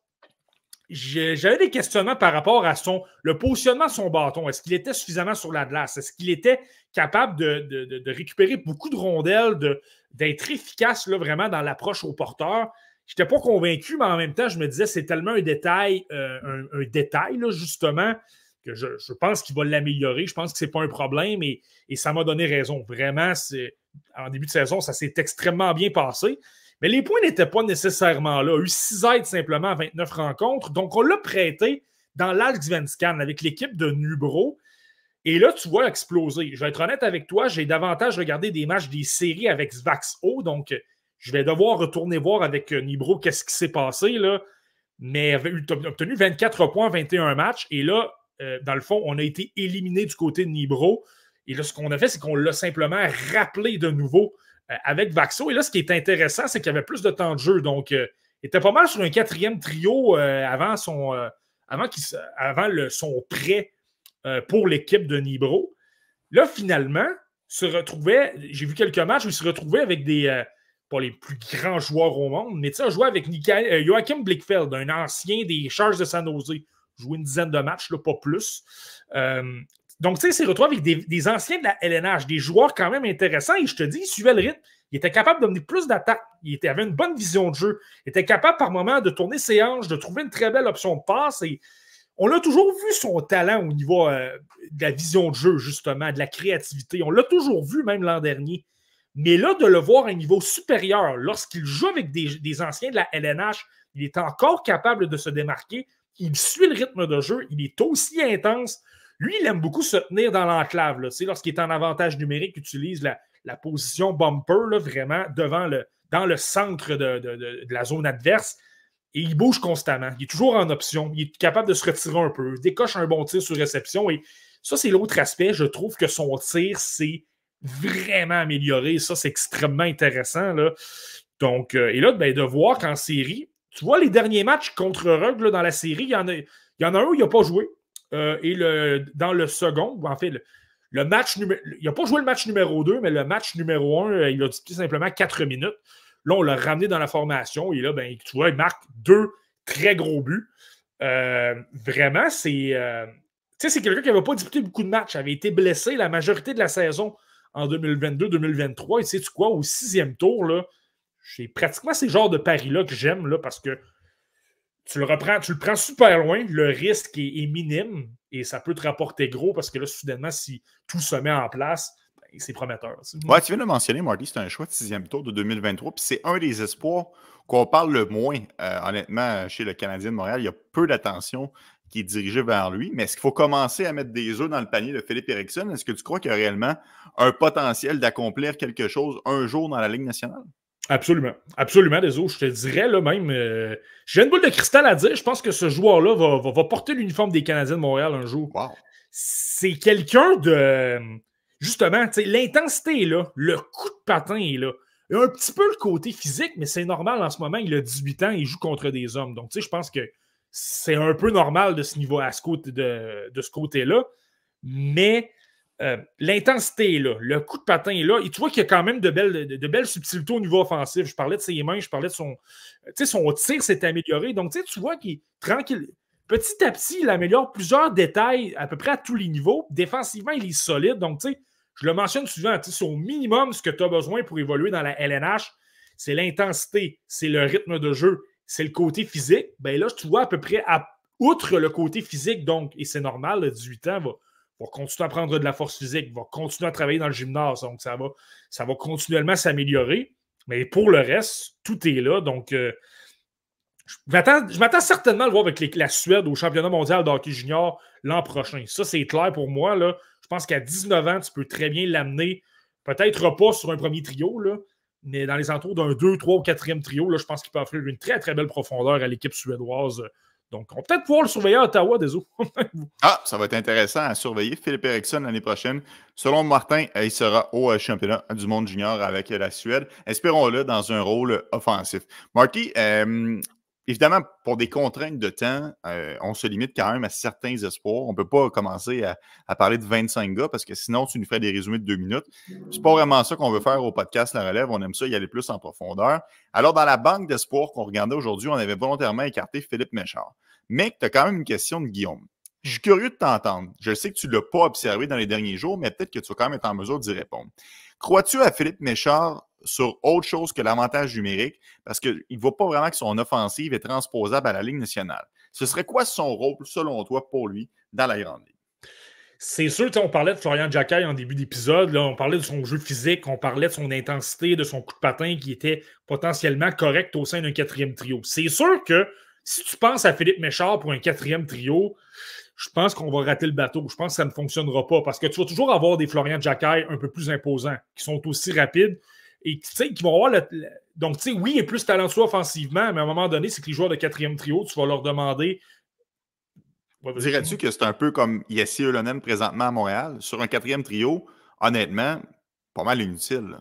j'avais des questionnements par rapport à son le positionnement de son bâton. Est-ce qu'il était suffisamment sur la glace? Est-ce qu'il était capable de, récupérer beaucoup de rondelles, d'être efficace là, vraiment dans l'approche au porteur? Je n'étais pas convaincu, mais en même temps, je me disais, c'est tellement un détail, euh, un, détail, justement, que je, pense qu'il va l'améliorer. Je pense que ce n'est pas un problème et, ça m'a donné raison. Vraiment, en début de saison, ça s'est extrêmement bien passé. Mais les points n'étaient pas nécessairement là. Il y a eu 6 aides simplement à 29 rencontres. Donc, on l'a prêté dans l'Alx avec l'équipe de Nubro. Et là, tu vois exploser. Je vais être honnête avec toi, j'ai davantage regardé des matchs des séries avec Svax O, donc je vais devoir retourner voir avec euh, Nibro qu'est-ce qui s'est passé, là. Mais il a obtenu 24 points, 21 matchs. Et là, euh, dans le fond, on a été éliminé du côté de Nibro. Et là, ce qu'on a fait, c'est qu'on l'a simplement rappelé de nouveau euh, avec Vaxo. Et là, ce qui est intéressant, c'est qu'il y avait plus de temps de jeu. Donc, il était pas mal sur un quatrième trio avant son avant, le, son prêt pour l'équipe de Nibro. Là, finalement, se retrouvait, j'ai vu quelques matchs où il se retrouvait avec des, pas les plus grands joueurs au monde, mais tu sais, joué avec euh, Joachim Blickfeld, un ancien des Charges de San Jose, joué une dizaine de matchs, là, pas plus. Euh, donc, tu sais, il s'est retrouvé avec des, anciens de la LNH, des joueurs quand même intéressants, et je te dis, il suivait le rythme. Il était capable de plus d'attaques. Il était, avait une bonne vision de jeu. Il était capable par moment de tourner ses hanches, de trouver une très belle option de passe. Et on l'a toujours vu son talent au niveau euh, de la vision de jeu, justement, de la créativité. On l'a toujours vu même l'an dernier. Mais là, de le voir à un niveau supérieur, lorsqu'il joue avec des, anciens de la LNH, il est encore capable de se démarquer. Il suit le rythme de jeu. Il est aussi intense. Lui, il aime beaucoup se tenir dans l'enclave. Lorsqu'il est en avantage numérique, il utilise la, position bumper, vraiment devant le, dans le centre de, de, la zone adverse. Et il bouge constamment. Il est toujours en option. Il est capable de se retirer un peu. Il décoche un bon tir sur réception. Et ça, c'est l'autre aspect. Je trouve que son tir, c'est vraiment amélioré. Ça, c'est extrêmement intéressant. Là. Donc, euh, et là, ben, de voir qu'en série, tu vois, les derniers matchs contre Rug dans la série, il y, en a, y en a un où il n'a pas joué. Euh, et le, dans le second, en fait, le, match il n'a pas joué le match numéro 2, mais le match numéro 1, euh, il a disputé simplement 4 minutes. Là, on l'a ramené dans la formation et là, ben, tu vois, il marque deux très gros buts. vraiment, c'est. tu sais, c'est quelqu'un qui n'avait pas disputé beaucoup de matchs, avait été blessé la majorité de la saison en 2022-2023. Et sais-tu quoi, au sixième tour, là, c'est pratiquement ces genres de paris-là que j'aime, là, parce que tu le reprends, tu le prends super loin, le risque est, minime et ça peut te rapporter gros parce que là, soudainement, si tout se met en place, ben, c'est prometteur. Ouais, tu viens de le mentionner, Marty, c'est un choix de sixième tour de 2023, puis c'est un des espoirs qu'on parle le moins, euh, honnêtement, chez le Canadien de Montréal. Il y a peu d'attention qui est dirigé vers lui. Mais est-ce qu'il faut commencer à mettre des œufs dans le panier de Philippe Eriksson? Est-ce que tu crois qu'il y a réellement un potentiel d'accomplir quelque chose un jour dans la Ligue nationale? Absolument. Absolument, désolé. Je te dirais là même. Euh, j'ai une boule de cristal à dire. Je pense que ce joueur-là va, porter l'uniforme des Canadiens de Montréal un jour. C'est quelqu'un de. Justement, l'intensité est là. Le coup de patin est là. Il a un petit peu le côté physique, mais c'est normal en ce moment. Il a 18 ans, il joue contre des hommes. Donc, tu sais, je pense que c'est un peu normal de ce niveau à ce côté, de, ce côté-là. Mais euh, l'intensité là, le coup de patin est là. Et tu vois qu'il y a quand même de belles, de, belles subtilités au niveau offensif. Je parlais de ses mains, je parlais de son. son tir s'est amélioré. Donc, tu, vois qu'il est tranquille. Petit à petit, il améliore plusieurs détails à peu près à tous les niveaux. Défensivement, il est solide. Donc, je le mentionne souvent, c'est au minimum ce que tu as besoin pour évoluer dans la LNH. C'est l'intensité, c'est le rythme de jeu, c'est le côté physique. Ben là, tu vois à peu près à, outre le côté physique, donc, et c'est normal, 18 ans va, va, continuer à prendre de la force physique, va continuer à travailler dans le gymnase, donc ça va, ça va continuellement s'améliorer. Mais pour le reste, tout est là. Donc, euh, je m'attends certainement à le voir avec les, la Suède au championnat mondial d'hockey junior l'an prochain. Ça, c'est clair pour moi. Là. Je pense qu'à 19 ans, tu peux très bien l'amener, peut-être pas sur un premier trio, là, mais dans les entours d'un 2, 3 ou 4e trio, là, je pense qu'il peut offrir une très, très belle profondeur à l'équipe suédoise. Donc, on va peut-être pouvoir le surveiller à Ottawa, des ah, ça va être intéressant à surveiller. Philippe Eriksson l'année prochaine. Selon Martin, euh, il sera au euh, championnat du monde junior avec euh, la Suède. Espérons-le dans un rôle offensif. Marty, Évidemment, pour des contraintes de temps, euh, on se limite quand même à certains espoirs. On ne peut pas commencer à, parler de 25 gars parce que sinon, tu nous ferais des résumés de deux minutes. C'est pas vraiment ça qu'on veut faire au podcast La Relève. On aime ça y aller plus en profondeur. Alors, dans la banque d'espoir qu'on regardait aujourd'hui, on avait volontairement écarté Philippe Méchard. Mais tu as quand même une question de Guillaume. Je suis curieux de t'entendre. Je sais que tu ne l'as pas observé dans les derniers jours, mais peut-être que tu vas quand même être en mesure d'y répondre. Crois-tu à Philippe Méchard sur autre chose que l'avantage numérique? Parce qu'il ne voit pas vraiment que son offensive est transposable à la Ligue nationale. Ce serait quoi son rôle, selon toi, pour lui, dans la Grande Ligue? C'est sûr, on parlait de Florian Jacquet en début d'épisode, on parlait de son jeu physique, on parlait de son intensité, de son coup de patin qui était potentiellement correct au sein d'un quatrième trio. C'est sûr que si tu penses à Philippe Méchard pour un quatrième trio, je pense qu'on va rater le bateau. Je pense que ça ne fonctionnera pas parce que tu vas toujours avoir des Florian Jacquet un peu plus imposants, qui sont aussi rapides et qui vont avoir le. Donc, tu sais, oui, il est plus talentueux offensivement, mais à un moment donné, c'est que les joueurs de quatrième trio, tu vas leur demander. Dirais-tu que c'est un peu comme Yessi Eulonen présentement à Montréal? Sur un quatrième trio, honnêtement, pas mal inutile.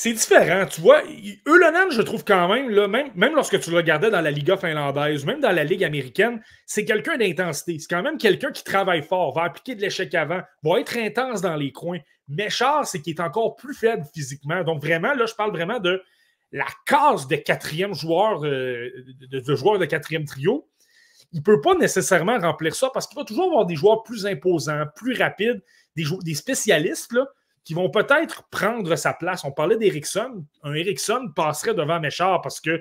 C'est différent, tu vois. Eulonan, je trouve quand même, là, même, même lorsque tu le regardais dans la Liga finlandaise, même dans la Ligue américaine, c'est quelqu'un d'intensité. C'est quand même quelqu'un qui travaille fort, va appliquer de l'échec avant, va être intense dans les coins. Méchard, c'est qu'il est encore plus faible physiquement. Donc vraiment, là, je parle vraiment de la case de quatrième joueur, euh, de, joueur de quatrième trio. Il ne peut pas nécessairement remplir ça parce qu'il va toujours avoir des joueurs plus imposants, plus rapides, des, des spécialistes, là, qui vont peut-être prendre sa place. On parlait d'Erickson. Un Erickson passerait devant Méchard parce qu'il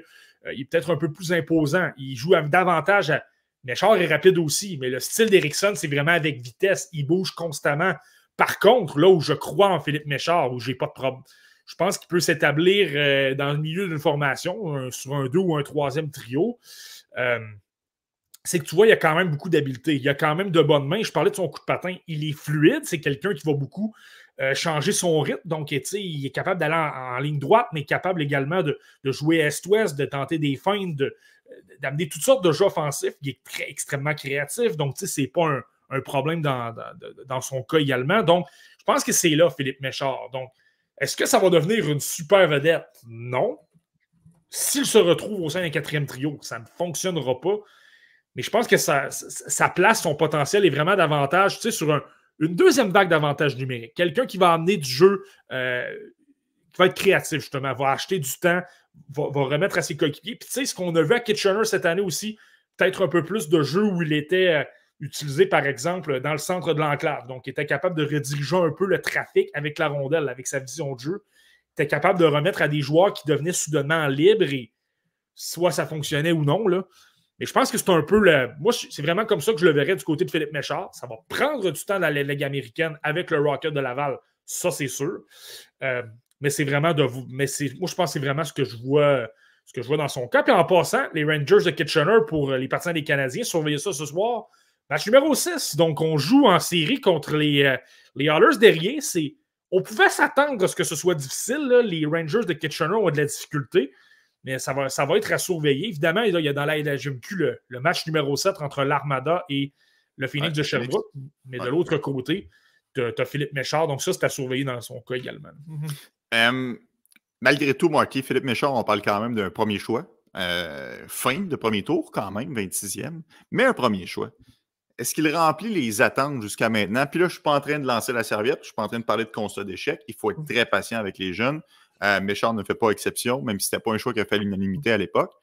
euh, est peut-être un peu plus imposant. Il joue davantage à. Méchard est rapide aussi, mais le style d'Erickson, c'est vraiment avec vitesse. Il bouge constamment. Par contre, là où je crois en Philippe Méchard, où j'ai pas de problème, je pense qu'il peut s'établir euh, dans le milieu d'une formation, sur un deux ou un troisième trio. Euh, c'est que tu vois, il y a quand même beaucoup d'habileté. Il y a quand même de bonnes mains. Je parlais de son coup de patin. Il est fluide. C'est quelqu'un qui va beaucoup euh, changer son rythme. Donc, il est capable d'aller en, ligne droite, mais capable également de, jouer est-ouest, de tenter des feintes, euh, d'amener toutes sortes de jeux offensifs. Il est très, extrêmement créatif. Donc, ce n'est pas un, problème dans, son cas également. Donc, je pense que c'est là, Philippe Méchard. Donc, est-ce que ça va devenir une super vedette? Non. S'il se retrouve au sein d'un quatrième trio, ça ne fonctionnera pas. Mais je pense que sa, place, son potentiel est vraiment davantage tu sur un, une deuxième vague d'avantages numériques. Quelqu'un qui va amener du jeu, euh, qui va être créatif, justement, va acheter du temps, va, remettre à ses coéquipiers. Puis, tu sais, ce qu'on a vu à Kitchener cette année aussi, peut-être un peu plus de jeux où il était euh, utilisé, par exemple, dans le centre de l'enclave. Donc, il était capable de rediriger un peu le trafic avec la rondelle, avec sa vision de jeu. Il était capable de remettre à des joueurs qui devenaient soudainement libres et soit ça fonctionnait ou non, là. Mais je pense que c'est un peu le. Moi, c'est vraiment comme ça que je le verrais du côté de Philippe Méchard. Ça va prendre du temps dans la Ligue américaine avec le Rocket de Laval. Ça, c'est sûr. Euh, mais c'est vraiment de vous. Mais moi, je pense que c'est vraiment ce que je vois. Ce que je vois dans son cas. Puis en passant, les Rangers de Kitchener pour les partisans des Canadiens, surveillez ça ce soir. Match numéro 6. Donc, on joue en série contre les, euh, les Hallers derrière. on pouvait s'attendre à ce que ce soit difficile. Les Rangers de Kitchener ont de la difficulté mais ça va, être à surveiller. Évidemment, il y a dans la LHMQ le, match numéro 7 entre l'Armada et le Phoenix de Sherbrooke. Mais de l'autre côté, tu as, Philippe Méchard. Donc, ça, c'est à surveiller dans son cas également. Mm-hmm. Euh, malgré tout, Marquis, Philippe Méchard, on parle quand même d'un premier choix. Euh, fin de premier tour, quand même, 26e, mais un premier choix. Est-ce qu'il remplit les attentes jusqu'à maintenant? Puis là, je ne suis pas en train de lancer la serviette, je ne suis pas en train de parler de constat d'échec. Il faut être mm. très patient avec les jeunes. Euh, méchant ne fait pas exception, même si ce n'était pas un choix qui a fait l'unanimité à l'époque.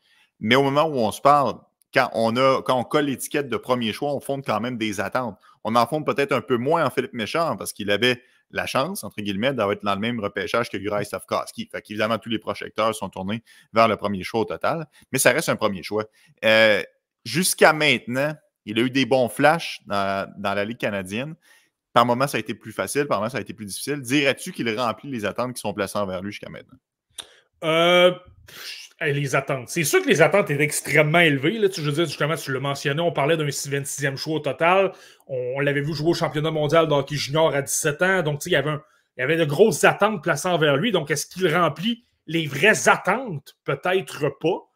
Mais au moment où on se parle, quand on, colle l'étiquette de premier choix, on fonde quand même des attentes. On en fonde peut-être un peu moins en Philippe méchant parce qu'il avait la chance, entre guillemets, d'avoir été dans le même repêchage que Guraï Stavkovski. Fait qu'évidemment, tous les projecteurs sont tournés vers le premier choix au total, mais ça reste un premier choix. Euh, jusqu'à maintenant, il a eu des bons flashs dans la Ligue canadienne, par moment, ça a été plus facile, par moment, ça a été plus difficile. Dirais-tu qu'il remplit les attentes qui sont placées envers lui jusqu'à maintenant? Euh, les attentes. C'est sûr que les attentes étaient extrêmement élevées. Là. Tu, je veux dire, justement, tu on parlait d'un 26e choix au total. On, l'avait vu jouer au championnat mondial de junior à 17 ans. Donc, il y avait, de grosses attentes placées envers lui. Donc, est-ce qu'il remplit les vraies attentes? Peut-être pas.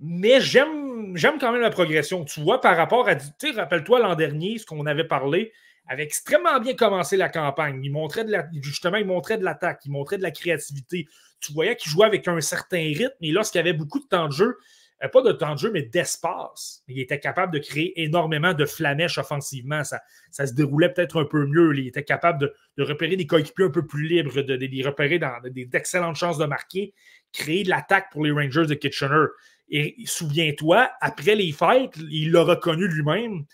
Mais j'aime, quand même la progression. Tu vois, par rapport à. Tu rappelle-toi l'an dernier, ce qu'on avait parlé, avait extrêmement bien commencé la campagne. Il montrait de la, justement, il montrait de l'attaque, il montrait de la créativité. Tu voyais qu'il jouait avec un certain rythme et lorsqu'il y avait beaucoup de temps de jeu, euh, pas de temps de jeu, mais d'espace. Il était capable de créer énormément de flamèches offensivement. Ça, ça se déroulait peut-être un peu mieux. Il était capable de, repérer des coéquipiers un peu plus libres, de, les repérer dans d'excellentes chances de marquer, créer de l'attaque pour les Rangers de Kitchener. Et souviens-toi, après les fêtes, il l'a reconnu lui-même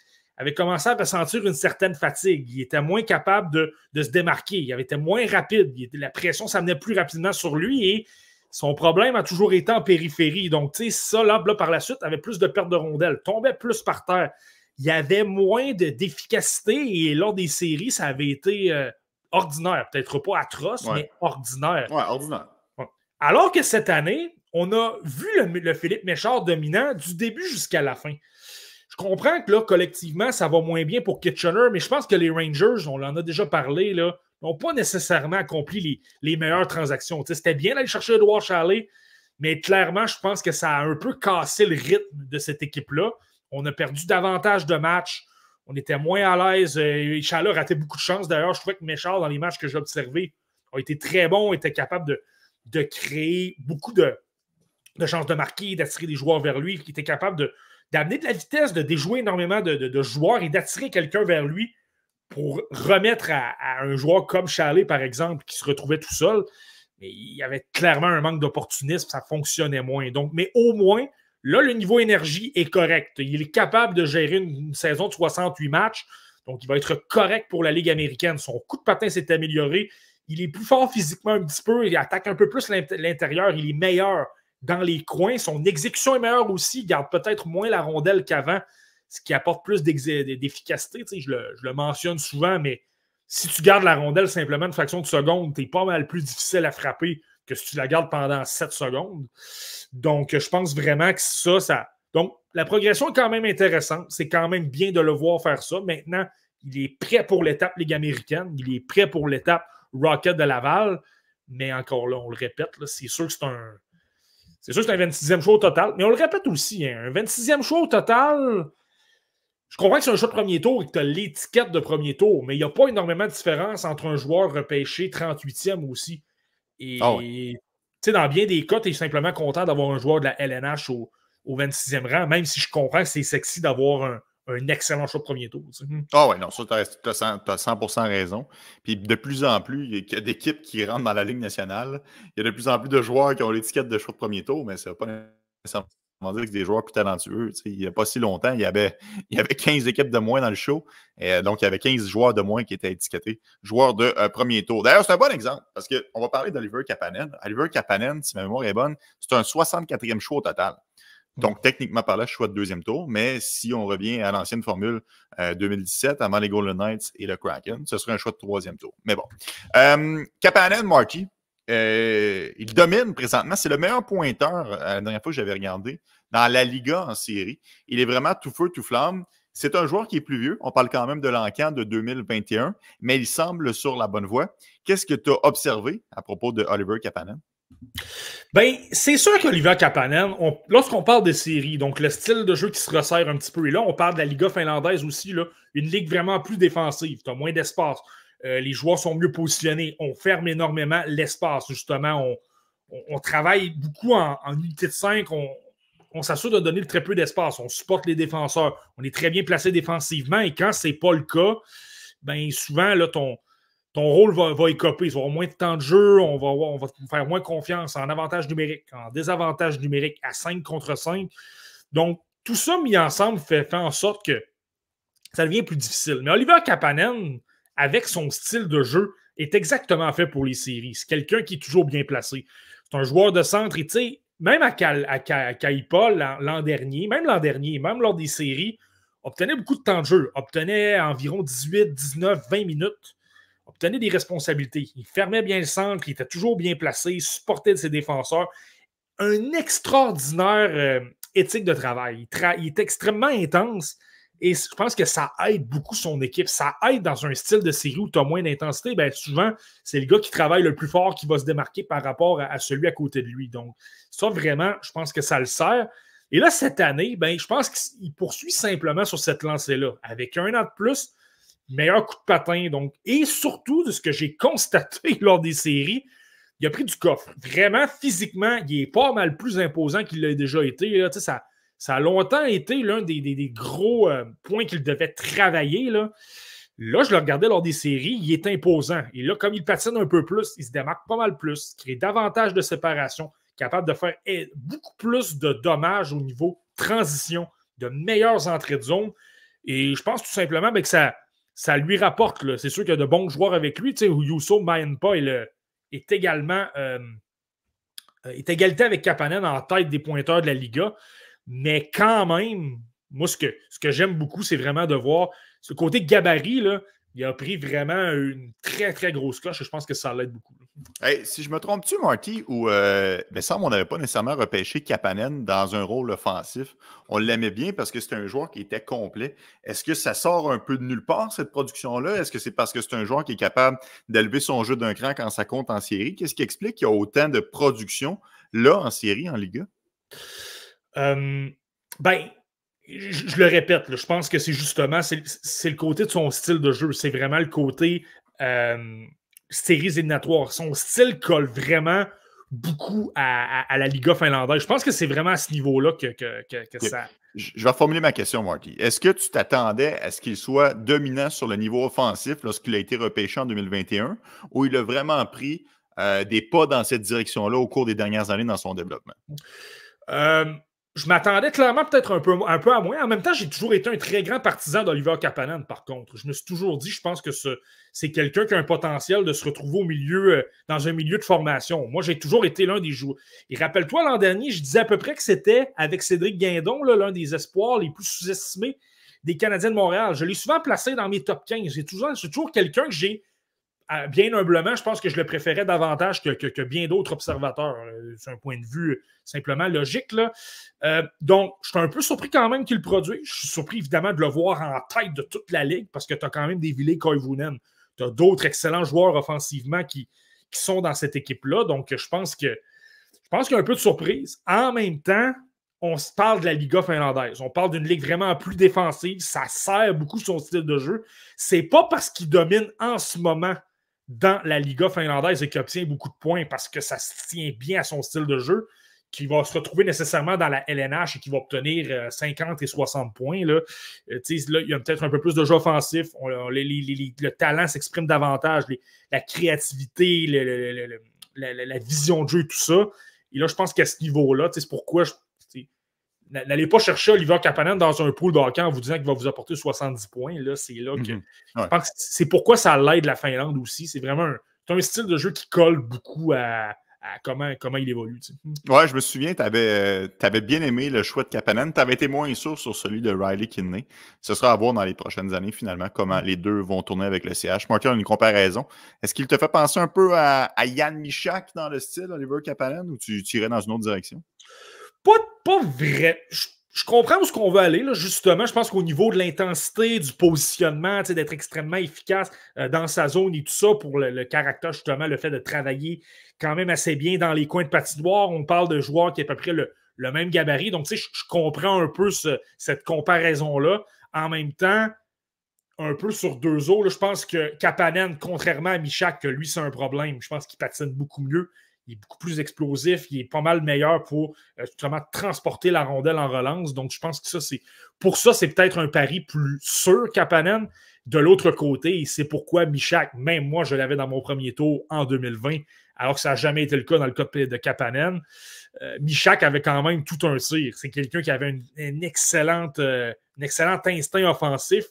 avait commencé à ressentir une certaine fatigue. Il était moins capable de, se démarquer. Il avait été moins rapide. la pression s'amenait plus rapidement sur lui et son problème a toujours été en périphérie. Donc, tu sais, ça, par la suite, avait plus de pertes de rondelles, tombait plus par terre. Il y avait moins d'efficacité et lors des séries, ça avait été euh, ordinaire. Peut-être pas atroce, mais ordinaire. Ouais, ordinaire. Alors que cette année, on a vu le, le Philippe Méchard dominant du début jusqu'à la fin. Je comprends que là, collectivement, ça va moins bien pour Kitchener, mais je pense que les Rangers, on en a déjà parlé, là, n'ont pas nécessairement accompli les, meilleures transactions. C'était bien d'aller chercher Edouard Chalet, mais clairement, je pense que ça a un peu cassé le rythme de cette équipe-là. On a perdu davantage de matchs. On était moins à l'aise. Euh, Chalet a raté beaucoup de chances. D'ailleurs, je trouvais que Méchard, dans les matchs que j'ai observés, a été très bon, était capable de, créer beaucoup de, chances de marquer, d'attirer des joueurs vers lui, qui était capable de, d'amener de la vitesse, de déjouer énormément de, joueurs et d'attirer quelqu'un vers lui pour remettre à, un joueur comme Chalet, par exemple, qui se retrouvait tout seul. Mais il y avait clairement un manque d'opportunisme, ça fonctionnait moins. Donc, mais au moins, là, le niveau énergie est correct. Il est capable de gérer une, une saison de 68 matchs. Donc, il va être correct pour la Ligue américaine. Son coup de patin s'est amélioré. Il est plus fort physiquement un petit peu. Il attaque un peu plus l'intérieur. Il est meilleur dans les coins. Son exécution est meilleure aussi. Il garde peut-être moins la rondelle qu'avant, ce qui apporte plus d'efficacité. Je le, je le, mentionne souvent, mais si tu gardes la rondelle simplement une fraction de seconde, tu es pas mal plus difficile à frapper que si tu la gardes pendant 7 secondes. Donc, je pense vraiment que ça, ça. Donc, la progression est quand même intéressante. C'est quand même bien de le voir faire ça. Maintenant, il est prêt pour l'étape Ligue américaine. Il est prêt pour l'étape Rocket de Laval. Mais encore là, on le répète, c'est sûr que c'est un, c'est sûr que c'est un 26e choix au total, mais on le répète aussi, hein. un 26e choix au total, je comprends que c'est un choix de premier tour et que tu as l'étiquette de premier tour, mais il n'y a pas énormément de différence entre un joueur repêché 38e aussi. Et ah tu sais dans bien des cas, tu es simplement content d'avoir un joueur de la LNH au, au 26e rang, même si je comprends que c'est sexy d'avoir un, un excellent choix de premier tour. Ah oui, non, ça, tu as, 100 raison. Puis de plus en plus, il y a d'équipes qui rentrent dans la Ligue nationale. Il y a de plus en plus de joueurs qui ont l'étiquette de choix de premier tour, mais ça ne pas nécessairement dire que c'est des joueurs plus talentueux. Il n'y a pas si longtemps, il y, avait, il y avait 15 équipes de moins dans le show. donc, il y avait 15 joueurs de moins qui étaient étiquetés joueurs de euh, premier tour. D'ailleurs, c'est un bon exemple parce qu'on va parler d'Oliver Kapanen. Oliver Kapanen, si ma mémoire est bonne, c'est un 64e show au total. Donc, techniquement parlant, choix de deuxième tour, mais si on revient à l'ancienne formule 2017, euh, avant les Golden Knights et le Kraken, ce serait un choix de troisième tour. Mais bon. Euh, Kapanen, Marty, euh, il domine présentement. C'est le meilleur pointeur, euh, la dernière fois que j'avais regardé, dans la Liga en série. Il est vraiment tout feu, tout flamme. C'est un joueur qui est plus vieux. On parle quand même de l'encan de 2021, mais il semble sur la bonne voie. Qu'est-ce que tu as observé à propos de Oliver Kapanen? Ben, c'est sûr qu'Olivier Kapanen, lorsqu'on parle des séries, donc le style de jeu qui se resserre un petit peu, et là, on parle de la Liga finlandaise aussi, là, une ligue vraiment plus défensive, tu as moins d'espace, euh, les joueurs sont mieux positionnés, on ferme énormément l'espace, justement, on, travaille beaucoup en, unité de 5, on, s'assure de donner très peu d'espace, on supporte les défenseurs, on est très bien placé défensivement, et quand c'est pas le cas, ben souvent, là, ton, ton rôle va, écoper. ils va moins de temps de jeu, on va, faire moins confiance en avantage numérique, en désavantage numérique à 5 contre 5. Donc, tout ça mis ensemble fait, en sorte que ça devient plus difficile. Mais Oliver Kapanen, avec son style de jeu, est exactement fait pour les séries. C'est quelqu'un qui est toujours bien placé. C'est un joueur de centre et tu sais, même à, Cal, l'an dernier, même l'an dernier, même lors des séries, obtenait beaucoup de temps de jeu, obtenait environ 18, 19, 20 minutes tenait des responsabilités. Il fermait bien le centre, il était toujours bien placé, il supportait de ses défenseurs. Un extraordinaire euh, éthique de travail. Il, est extrêmement intense et je pense que ça aide beaucoup son équipe. Ça aide dans un style de série où tu as moins d'intensité. Ben, souvent, c'est le gars qui travaille le plus fort qui va se démarquer par rapport à, celui à côté de lui. Donc, ça, vraiment, je pense que ça le sert. Et là, cette année, ben, je pense qu'il poursuit simplement sur cette lancée-là. Avec un an de plus, meilleur coup de patin. Donc, et surtout, de ce que j'ai constaté lors des séries, il a pris du coffre. Vraiment, physiquement, il est pas mal plus imposant qu'il l'a déjà été. Là, ça, ça a longtemps été l'un des, gros euh, points qu'il devait travailler. Là. là, je le regardais lors des séries, il est imposant. Et là, comme il patine un peu plus, il se démarque pas mal plus, crée davantage de séparation, capable de faire eh, beaucoup plus de dommages au niveau transition, de meilleures entrées de zone. Et je pense tout simplement ben, que ça, ça lui rapporte. Là. C'est sûr qu'il y a de bons joueurs avec lui. Tu sais, est, est également euh, euh, égalité avec Kapanen en tête des pointeurs de la Liga. Mais quand même, moi, ce que, ce que j'aime beaucoup, c'est vraiment de voir ce côté gabarit. Là, il a pris vraiment une très, très grosse cloche et Je pense que ça l'aide beaucoup. si je me trompe-tu, Marty, ou mais euh, ben on n'avait pas nécessairement repêché Kapanen dans un rôle offensif. On l'aimait bien parce que c'était un joueur qui était complet. Est-ce que ça sort un peu de nulle part, cette production-là? Est-ce que c'est parce que c'est un joueur qui est capable d'élever son jeu d'un cran quand ça compte en série? Qu'est-ce qui explique qu'il y a autant de production là en série, en Ligue Euh, ben, je, le répète, je pense que c'est justement c'est le côté de son style de jeu. C'est vraiment le côté euh, séries Son style colle vraiment beaucoup à, la Liga finlandaise. Je pense que c'est vraiment à ce niveau-là que, ça. Je vais formuler ma question, Marky. Est-ce que tu t'attendais à ce qu'il soit dominant sur le niveau offensif lorsqu'il a été repêché en 2021 ou il a vraiment pris euh, des pas dans cette direction-là au cours des dernières années dans son développement? Euh, je m'attendais clairement peut-être un peu, un peu à moins. En même temps, j'ai toujours été un très grand partisan d'Oliver Capanan, par contre. Je me suis toujours dit, je pense que c'est quelqu'un qui a un potentiel de se retrouver au milieu, euh, dans un milieu de formation. Moi, j'ai toujours été l'un des joueurs. Et rappelle-toi, l'an dernier, je disais à peu près que c'était, avec Cédric Guindon, l'un des espoirs les plus sous-estimés des Canadiens de Montréal. Je l'ai souvent placé dans mes top 15. J'ai toujours, toujours quelqu'un que j'ai bien humblement, je pense que je le préférais davantage que, bien d'autres observateurs. C'est euh, un point de vue simplement logique. Là. Euh, donc, je suis un peu surpris quand même qu'il le produise. Je suis surpris évidemment de le voir en tête de toute la ligue parce que tu as quand même des villes Koivunen. Tu as d'autres excellents joueurs offensivement qui, qui sont dans cette équipe-là. Donc, je pense que je pense qu'il y a un peu de surprise. En même temps, on se parle de la Liga finlandaise. On parle d'une ligue vraiment plus défensive. Ça sert beaucoup son style de jeu. C'est pas parce qu'il domine en ce moment dans la Liga finlandaise et qui obtient beaucoup de points parce que ça se tient bien à son style de jeu, qui va se retrouver nécessairement dans la LNH et qui va obtenir 50 euh, et 60 points. Euh, là, il y a peut-être un peu plus de jeu offensif. le talent s'exprime davantage, la créativité, la, vision de jeu, tout ça. Et là, je pense qu'à ce niveau-là, c'est pourquoi je N'allez pas chercher Oliver Kapanen dans un pool hockey en vous disant qu'il va vous apporter 70 points. Là, c'est là mhm. que. c'est pourquoi ça l'aide la Finlande aussi. C'est vraiment un, style de jeu qui colle beaucoup à, comment, comment il évolue. Oui, je me souviens, tu avais, euh, bien aimé le choix de Kapanen. Tu avais été moins sûr sur celui de Riley Kinney. Ce sera à voir dans les prochaines années, finalement, comment mm. les deux vont tourner avec le CH. Martin, une comparaison. Est-ce qu'il te fait penser un peu à, Yann Michak dans le style, Oliver Kapanen, ou tu, tu dans une autre direction? pas, vrai. Je, comprends où ce qu'on veut aller, là, justement. Je pense qu'au niveau de l'intensité, du positionnement, d'être extrêmement efficace euh, dans sa zone et tout ça, pour le, caractère, justement, le fait de travailler quand même assez bien dans les coins de patinoire. On parle de joueurs qui est à peu près le, même gabarit. Donc, tu sais, je, comprends un peu cette comparaison-là. En même temps, un peu sur deux os. je pense que Kapanen, contrairement à Michak, que lui, c'est un problème. Je pense qu'il patine beaucoup mieux il est beaucoup plus explosif, il est pas mal meilleur pour euh, justement transporter la rondelle en relance. Donc, je pense que ça, c'est pour ça, c'est peut-être un pari plus sûr qu'Apanen. De l'autre côté, c'est pourquoi Michak, même moi, je l'avais dans mon premier tour en 2020, alors que ça n'a jamais été le cas dans le cas de Kapanen. Euh, Michak avait quand même tout un tir. C'est quelqu'un qui avait une, excellente, euh, un excellent instinct offensif.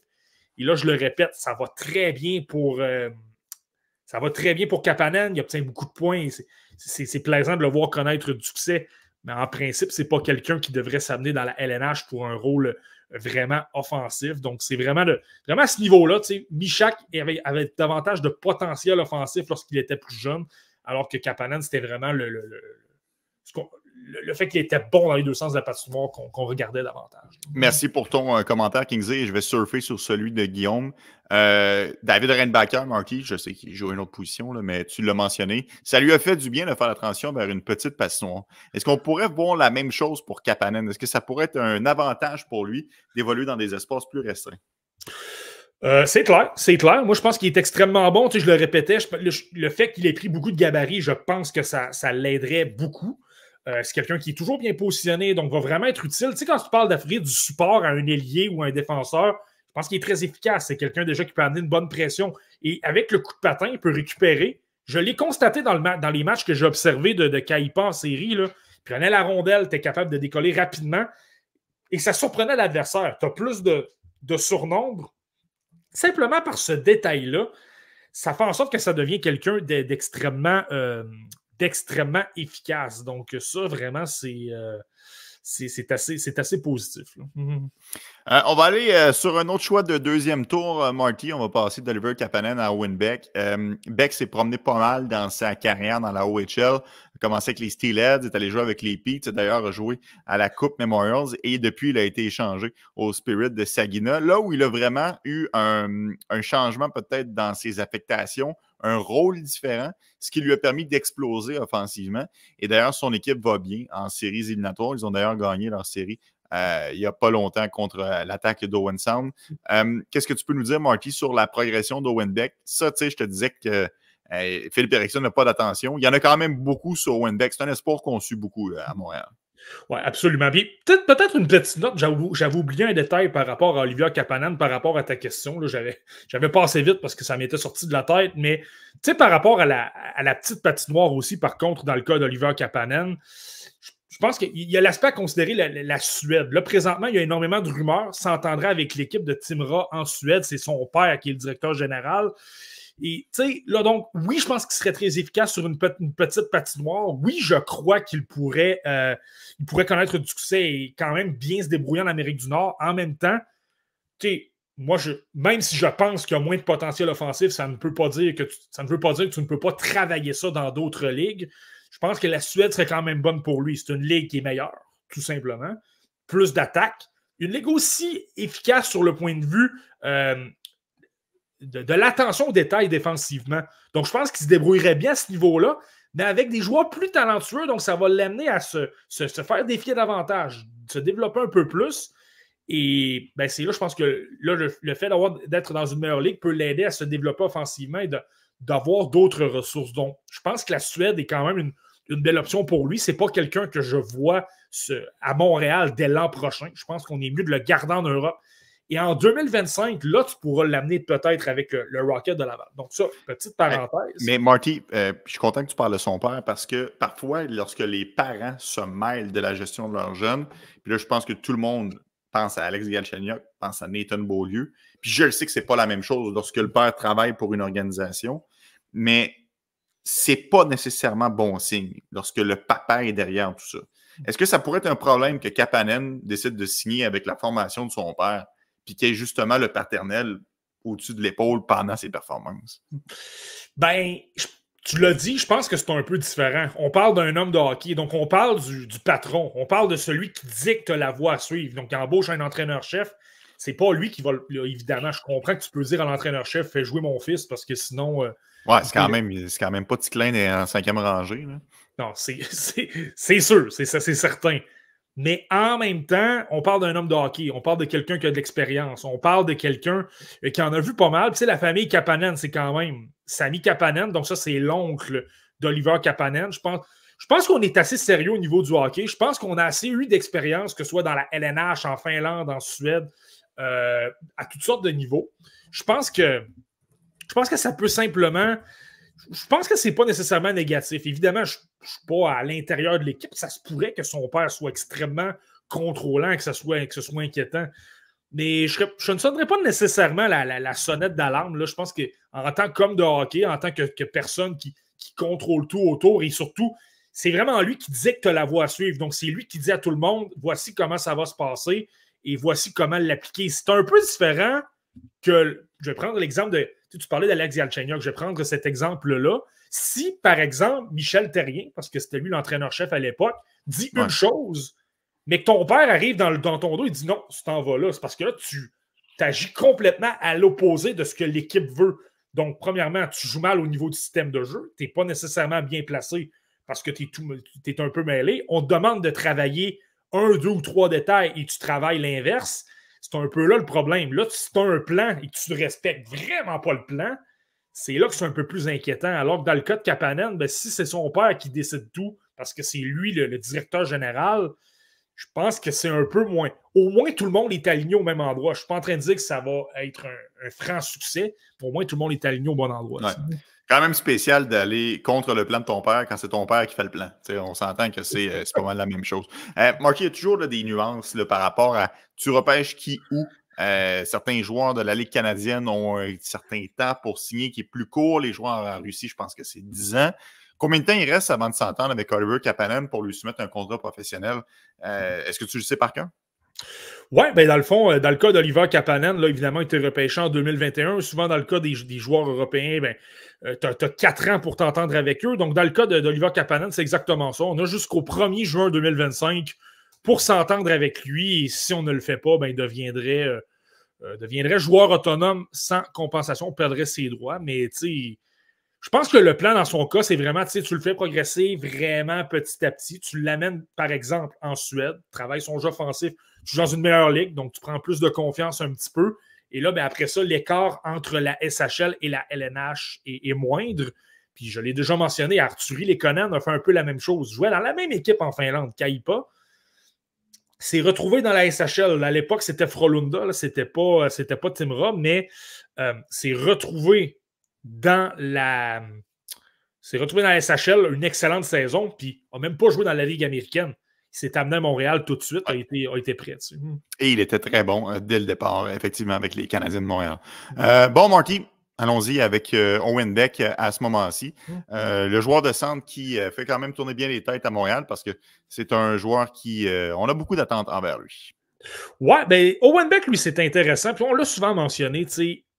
Et là, je le répète, ça va très bien pour. ça va très bien pour Kapanen. Il obtient beaucoup de points c'est plaisant de le voir connaître du succès, mais en principe, c'est pas quelqu'un qui devrait s'amener dans la LNH pour un rôle euh, vraiment offensif. Donc, c'est vraiment, vraiment à ce niveau-là. Michak avait, avait, davantage de potentiel offensif lorsqu'il était plus jeune, alors que Kapanen, c'était vraiment le, le le, fait qu'il était bon dans les deux sens de la patinoire qu'on regardait davantage. Merci pour ton euh, commentaire, Kingsley. Je vais surfer sur celui de Guillaume. Euh, David Rennbacker, Marky, je sais qu'il joue une autre position, mais tu l'as mentionné. Ça lui a fait du bien de faire la transition vers une petite patinoire. Est-ce qu'on pourrait voir la même chose pour Kapanen? Est-ce que ça pourrait être un avantage pour lui d'évoluer dans des espaces plus restreints? Euh, c'est clair, c'est clair. Moi, je pense qu'il est extrêmement bon. je le répétais, le, fait qu'il ait pris beaucoup de gabarits, je pense que ça l'aiderait beaucoup. Euh, c'est quelqu'un qui est toujours bien positionné, donc va vraiment être utile. Tu sais, quand tu parles d'offrir du support à un ailier ou à un défenseur, je pense qu'il est très efficace. C'est quelqu'un déjà qui peut amener une bonne pression. Et avec le coup de patin, il peut récupérer. Je l'ai constaté dans, les matchs que j'ai observés de, de Kaipa en série. Là. prenait la rondelle, tu es capable de décoller rapidement. Et ça surprenait l'adversaire. Tu as plus de, de surnombre. Simplement par ce détail-là, ça fait en sorte que ça devient quelqu'un d'extrêmement euh, extrêmement efficace. Donc, ça, vraiment, c'est. Euh, c'est assez, assez, positif. Mhm. Euh, on va aller euh, sur un autre choix de deuxième tour, Marty. On va passer d'Oliver Kapanen à Owen Beck. s'est promené pas mal dans sa carrière dans la OHL. a commencé avec les Steelheads, est allé jouer avec les Peets, d'ailleurs joué à la Coupe Memorials et depuis, il a été échangé au Spirit de Saginaw. Là où il a vraiment eu un changement peut-être dans ses affectations, un rôle différent, ce qui lui a permis d'exploser offensivement. Et d'ailleurs, son équipe va bien en séries éliminatoires. Ils ont d'ailleurs gagné leur série euh, il n'y a pas longtemps contre euh, l'attaque d'Owen Sound. Euh, qu'est-ce que tu peux nous dire, Marty, sur la progression d'Owen Beck? Ça, tu sais, je te disais que Philippe Erickson n'a pas d'attention. Il y en a quand même beaucoup sur Owen Beck. C'est un espoir qu'on suit beaucoup à Montréal. Oui, absolument. bien peut-être peut une petite note, j'avais oublié un détail par rapport à Olivier Capanen, par rapport à ta question. J'avais passé vite parce que ça m'était sorti de la tête, mais tu sais, par rapport à la, à la, petite patinoire aussi, par contre, dans le cas d'Olivier Capanen, je pense qu'il y a l'aspect à considérer la, Suède. Là, présentement, il y a énormément de rumeurs. S'entendra avec l'équipe de Timra en Suède. C'est son père qui est le directeur général. Et tu sais, là, donc, oui, je pense qu'il serait très efficace sur une, petite patinoire. Oui, je crois qu'il pourrait, euh, pourrait connaître du succès et quand même bien se débrouiller en Amérique du Nord. En même temps, tu sais moi, je, même si je pense qu'il y a moins de potentiel offensif, ça ne peut pas dire que ça ne veut pas dire que tu ne peux pas travailler ça dans d'autres ligues. Je pense que la Suède serait quand même bonne pour lui. C'est une ligue qui est meilleure, tout simplement. Plus d'attaques. Une ligue aussi efficace sur le point de vue euh, de, l'attention aux détails défensivement. Donc, je pense qu'il se débrouillerait bien à ce niveau-là, mais avec des joueurs plus talentueux. Donc, ça va l'amener à se, se, faire défier davantage, se développer un peu plus. Et ben, c'est là, je pense que le, fait d'être dans une meilleure ligue peut l'aider à se développer offensivement et d'avoir d'autres ressources. Donc, je pense que la Suède est quand même une, belle option pour lui. C'est pas quelqu'un que je vois à Montréal dès l'an prochain. Je pense qu'on est mieux de le garder en Europe. Et en 2025, là, tu pourras l'amener peut-être avec euh, le, Rocket de Laval. Donc, ça, petite parenthèse. Mais, Marty, euh, je suis content que tu parles de son père parce que parfois, lorsque les parents se mêlent de la gestion de leurs jeunes, puis là, je pense que tout le monde pense à Alex Galchenyuk, pense à Nathan Beaulieu. Puis je le sais que ce n'est pas la même chose lorsque le père travaille pour une organisation, mais ce n'est pas nécessairement bon signe lorsque le papa est derrière tout ça. Est-ce que ça pourrait être un problème que Kapanen décide de signer avec la formation de son père? qui est justement le paternel au-dessus de l'épaule pendant ses performances? Ben, tu l'as dit, je pense que c'est un peu différent. On parle d'un homme de hockey, donc on parle du, patron, on parle de celui qui dicte la voie à suivre. Donc, embauche un entraîneur-chef, c'est pas lui qui va. évidemment, je comprends que tu peux dire à l'entraîneur-chef, fais jouer mon fils, parce que sinon. Euh, ouais, c'est quand, même, quand même pas Ticlin en cinquième rangée. Non, c'est sûr, c'est certain. Mais en même temps, on parle d'un homme de hockey, on parle de quelqu'un qui a de l'expérience, on parle de quelqu'un euh, qui en a vu pas mal. Tu sais, la famille Kapanen, c'est quand même Sami Kapanen, donc ça, c'est l'oncle d'Oliver Kapanen. Je pense, je pense qu'on est assez sérieux au niveau du hockey. Je pense qu'on a assez eu d'expérience, que ce soit dans la LNH, en Finlande, en Suède, euh, à toutes sortes de niveaux. Je pense que, je pense que ça peut simplement je pense que ce n'est pas nécessairement négatif. Évidemment, je ne suis pas à l'intérieur de l'équipe. Ça se pourrait que son père soit extrêmement contrôlant, que, soit, que ce soit inquiétant. Mais je, ne sonnerais pas nécessairement la, sonnette d'alarme. Je pense qu'en tant qu'homme de hockey, en tant que, personne qui, contrôle tout autour et surtout, c'est vraiment lui qui disait que as la voie à suivre. Donc, c'est lui qui dit à tout le monde voici comment ça va se passer et voici comment l'appliquer. C'est un peu différent que, je vais prendre l'exemple de tu, parlais d'Alex Galchenyuk, je vais prendre cet exemple-là. Si, par exemple, Michel Terrien, parce que c'était lui l'entraîneur-chef à l'époque, dit une chose, mais que ton père arrive dans, ton dos et dit non, tu t'en vas là, c'est parce que là, tu agis complètement à l'opposé de ce que l'équipe veut. Donc, premièrement, tu joues mal au niveau du système de jeu, tu n'es pas nécessairement bien placé parce que tu es, un peu mêlé. On te demande de travailler un, deux ou trois détails et tu travailles l'inverse. C'est un peu là le problème. Là, si tu as un plan et que tu ne respectes vraiment pas le plan, c'est là que c'est un peu plus inquiétant. Alors que dans le cas de Kapanen, ben, si c'est son père qui décide tout, parce que c'est lui le, directeur général, je pense que c'est un peu moins. Au moins, tout le monde est aligné au même endroit. Je ne suis pas en train de dire que ça va être un, franc succès. Au moins, tout le monde est aligné au bon endroit. C'est quand même spécial d'aller contre le plan de ton père quand c'est ton père qui fait le plan. on s'entend que euh, c'est pas mal la même chose. Euh, Marky, il y a toujours des nuances par rapport à tu repêches qui ou. Euh, certains joueurs de la Ligue canadienne ont un certain temps pour signer qui est plus court. Les joueurs en Russie, je pense que c'est 10 ans. Combien de temps il reste avant de s'entendre avec Oliver Kapanen pour lui soumettre un contrat professionnel? Euh, est-ce que tu le sais par cœur? Oui, ben dans le fond, euh, dans le cas d'Oliver Kapanen, là, évidemment, il était repêché en 2021. Souvent, dans le cas des, joueurs européens, ben, euh, tu as, quatre ans pour t'entendre avec eux. Donc, dans le cas d'Oliver Kapanen, c'est exactement ça. On a jusqu'au 1er juin 2025 pour s'entendre avec lui. Et si on ne le fait pas, ben, il deviendrait, euh, deviendrait joueur autonome sans compensation. On perdrait ses droits. Mais je pense que le plan dans son cas, c'est vraiment, tu le fais progresser vraiment petit à petit. Tu l'amènes, par exemple, en Suède, travaille son jeu offensif tu joues dans une meilleure ligue, donc tu prends plus de confiance un petit peu. Et là, ben, après ça, l'écart entre la SHL et la LNH est, moindre. Puis je l'ai déjà mentionné, Arturi Lekonen a fait un peu la même chose. Jouait dans la même équipe en Finlande, Kaipa. S'est retrouvé dans la SHL. À l'époque, c'était Frolunda, c'était pas, pas Robb, mais c'est retrouvé dans la. S'est euh, retrouvé dans la SHL une excellente saison, puis n'a même pas joué dans la Ligue américaine il s'est amené à Montréal tout de suite, a été, a été prêt. Hmm. Et il était très bon euh, dès le départ, effectivement, avec les Canadiens de Montréal. Hmm. Euh, bon, Marty, Allons-y avec euh, Owen Beck à ce moment-ci. Hmm. le joueur de centre qui fait quand même tourner bien les têtes à Montréal parce que c'est un joueur qui. on a beaucoup d'attentes envers lui. Ouais, ben Owen Beck, lui, c'est intéressant. Puis on l'a souvent mentionné.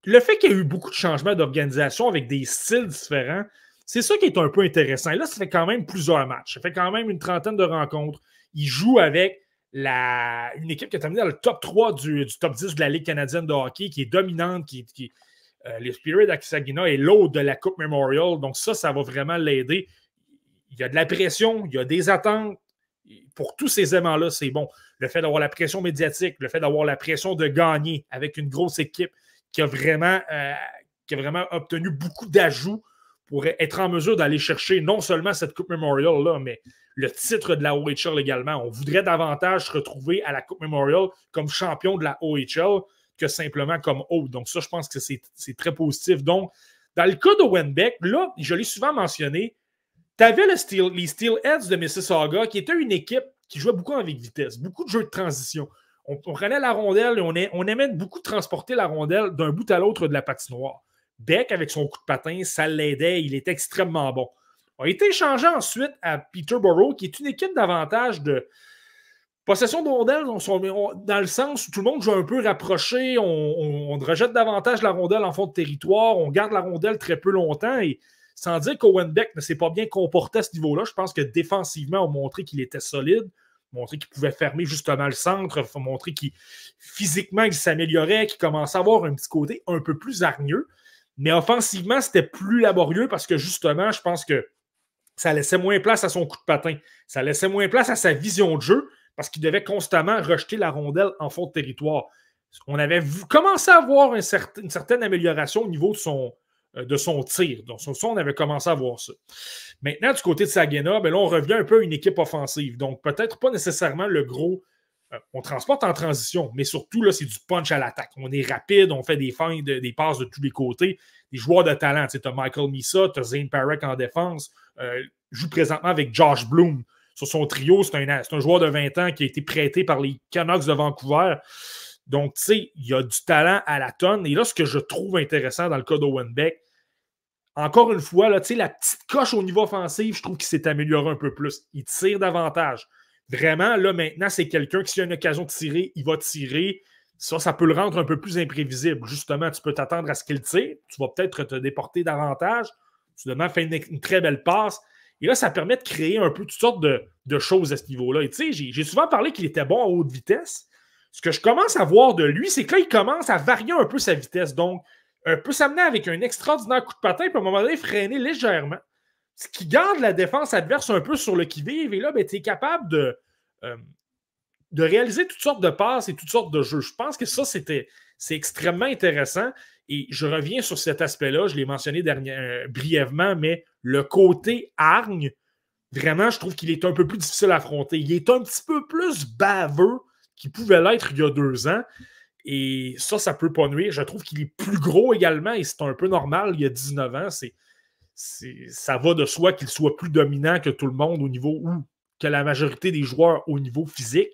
Le fait qu'il y a eu beaucoup de changements d'organisation avec des styles différents, c'est ça qui est un peu intéressant. Et là, ça fait quand même plusieurs matchs. Ça fait quand même une trentaine de rencontres. Il joue avec la, une équipe qui a terminé dans le top 3 du, top 10 de la Ligue canadienne de hockey, qui est dominante, qui, qui euh, les Spirit d'Akisagina est l'eau de la Coupe Memorial. Donc ça, ça va vraiment l'aider. Il y a de la pression, il y a des attentes. Pour tous ces aimants-là, c'est bon. Le fait d'avoir la pression médiatique, le fait d'avoir la pression de gagner avec une grosse équipe qui a vraiment, euh, qui a vraiment obtenu beaucoup d'ajouts pour être en mesure d'aller chercher non seulement cette Coupe Memorial-là, mais le titre de la OHL également. On voudrait davantage se retrouver à la Coupe Memorial comme champion de la OHL que simplement comme haut. Donc, ça, je pense que c'est très positif. Donc, dans le cas de Wenbeck, là, je l'ai souvent mentionné, tu avais le Steel, les Steelheads de Mississauga, qui était une équipe qui jouait beaucoup avec vitesse, beaucoup de jeux de transition. On, prenait la rondelle et on, est, on aimait beaucoup transporter la rondelle d'un bout à l'autre de la patinoire. Beck, avec son coup de patin, ça l'aidait. Il était extrêmement bon. On A été échangé ensuite à Peterborough, qui est une équipe davantage de possession de rondelles dans le sens où tout le monde joue un peu rapproché, on, rejette davantage la rondelle en fond de territoire, on garde la rondelle très peu longtemps. Et sans dire qu'Owen Beck ne s'est pas bien comporté à ce niveau-là, je pense que défensivement, on montrait qu'il était solide montré qu'il pouvait fermer justement le centre, montrer qu'il physiquement il s'améliorait, qu'il commençait à avoir un petit côté un peu plus hargneux. Mais offensivement, c'était plus laborieux parce que justement, je pense que ça laissait moins place à son coup de patin. Ça laissait moins place à sa vision de jeu parce qu'il devait constamment rejeter la rondelle en fond de territoire. On avait commencé à voir une certaine, amélioration au niveau de son, euh, de son tir. Donc, ça, on avait commencé à voir ça. Maintenant, du côté de Saguena, ben on revient un peu à une équipe offensive. Donc, peut-être pas nécessairement le gros euh, on transporte en transition, mais surtout, c'est du punch à l'attaque. On est rapide, on fait des des passes de tous les côtés. Des joueurs de talent, tu as Michael Misa, tu as Zane Parek en défense, euh, joue présentement avec Josh Bloom sur son trio. C'est un, joueur de 20 ans qui a été prêté par les Canucks de Vancouver. Donc, tu sais, il y a du talent à la tonne. Et là, ce que je trouve intéressant dans le cas d'Owen Beck, encore une fois, là, la petite coche au niveau offensif, je trouve qu'il s'est amélioré un peu plus. Il tire davantage. Vraiment, là, maintenant, c'est quelqu'un qui, s'il a une occasion de tirer, il va tirer. Ça, ça peut le rendre un peu plus imprévisible. Justement, tu peux t'attendre à ce qu'il tire. Tu vas peut-être te déporter davantage. Tu demandes faire une, très belle passe. Et là, ça permet de créer un peu toutes sortes de, choses à ce niveau-là. Et tu sais, j'ai souvent parlé qu'il était bon à haute vitesse. Ce que je commence à voir de lui, c'est que là, il commence à varier un peu sa vitesse. Donc, un euh, peu s'amener avec un extraordinaire coup de patin, puis à un moment donné, freiner légèrement ce qui garde la défense adverse un peu sur le qui-vive. Et là, ben, tu es capable de, euh, de réaliser toutes sortes de passes et toutes sortes de jeux. Je pense que ça, c'était c'est extrêmement intéressant. Et je reviens sur cet aspect-là, je l'ai mentionné euh, brièvement, mais le côté hargne, vraiment, je trouve qu'il est un peu plus difficile à affronter. Il est un petit peu plus baveux qu'il pouvait l'être il y a deux ans. Et ça, ça peut pas nuire. Je trouve qu'il est plus gros également et c'est un peu normal. Il y a 19 ans, c'est ça va de soi qu'il soit plus dominant que tout le monde au niveau ou que la majorité des joueurs au niveau physique.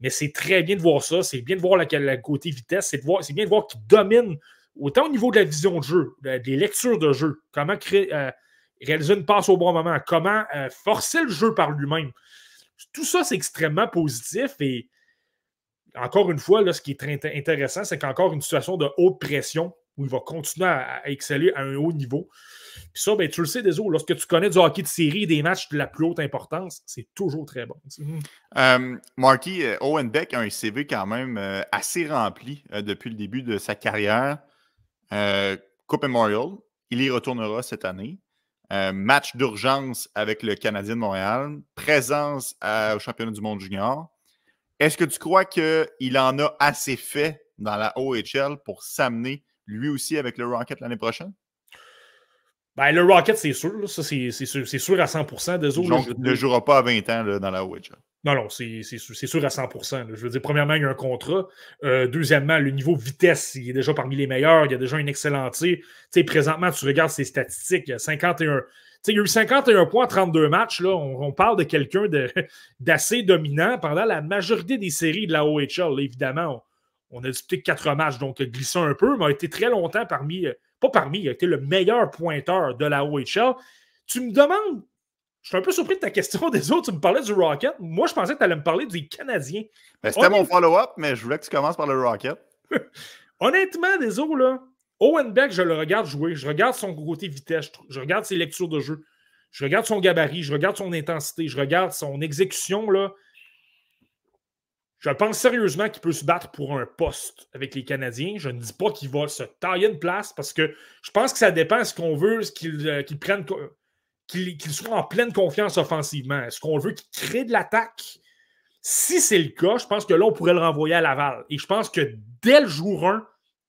Mais c'est très bien de voir ça. C'est bien de voir la, côté vitesse. C'est bien de voir qu'il domine autant au niveau de la vision de jeu, des lectures de jeu, comment créer, euh, réaliser une passe au bon moment, comment euh, forcer le jeu par lui-même. Tout ça, c'est extrêmement positif et encore une fois, là, ce qui est très intéressant, c'est qu'encore une situation de haute pression où il va continuer à exceller à un haut niveau. Puis ça, ben, tu le sais, des lorsque tu connais du hockey de série des matchs de la plus haute importance, c'est toujours très bon. Mm-hmm. Euh, Marky, euh, Owen Beck a un CV quand même euh, assez rempli depuis le début de sa carrière. Coupe Memorial, il y retournera cette année. match d'urgence avec le Canadien de Montréal, présence au championnat du monde junior. Est-ce que tu crois qu'il en a assez fait dans la OHL pour s'amener lui aussi avec le Rocket l'année prochaine? Ben, le Rocket, c'est sûr. Ça, c'est sûr, à 100 de il ne jouera pas à 20 ans dans la OHL. Non, non, c'est sûr à 100 Je veux dire, premièrement, il y a un contrat. Euh, deuxièmement, le niveau vitesse, il est déjà parmi les meilleurs. Il y a déjà une excellente... Tu sais, présentement, tu regardes ses statistiques. Il y a 51. il a eu 51 points en 32 matchs. Là. On, parle de quelqu'un d'assez dominant pendant la majorité des séries de la OHL. évidemment, on, a disputé quatre matchs, donc glissant un peu, mais a été très longtemps parmi euh, pas parmi, il a été le meilleur pointeur de la OHL. Tu me demandes, je suis un peu surpris de ta question des autres. Tu me parlais du Rocket. Moi, je pensais que tu allais me parler du Canadien. Ben, c'était mon follow-up, mais je voulais que tu commences par le Rocket. Honnêtement, des autres, là, Owen Beck, je le regarde jouer. Je regarde son côté vitesse. Je regarde ses lectures de jeu. Je regarde son gabarit. Je regarde son intensité. Je regarde son exécution. Là. Je pense sérieusement qu'il peut se battre pour un poste avec les Canadiens. Je ne dis pas qu'il va se tailler une place parce que je pense que ça dépend de ce qu'on veut, ce euh, qu'il soit en pleine confiance offensivement. Est-ce qu'on veut qu'il crée de l'attaque? Si c'est le cas, je pense que là, on pourrait le renvoyer à Laval. Et je pense que dès le jour 1,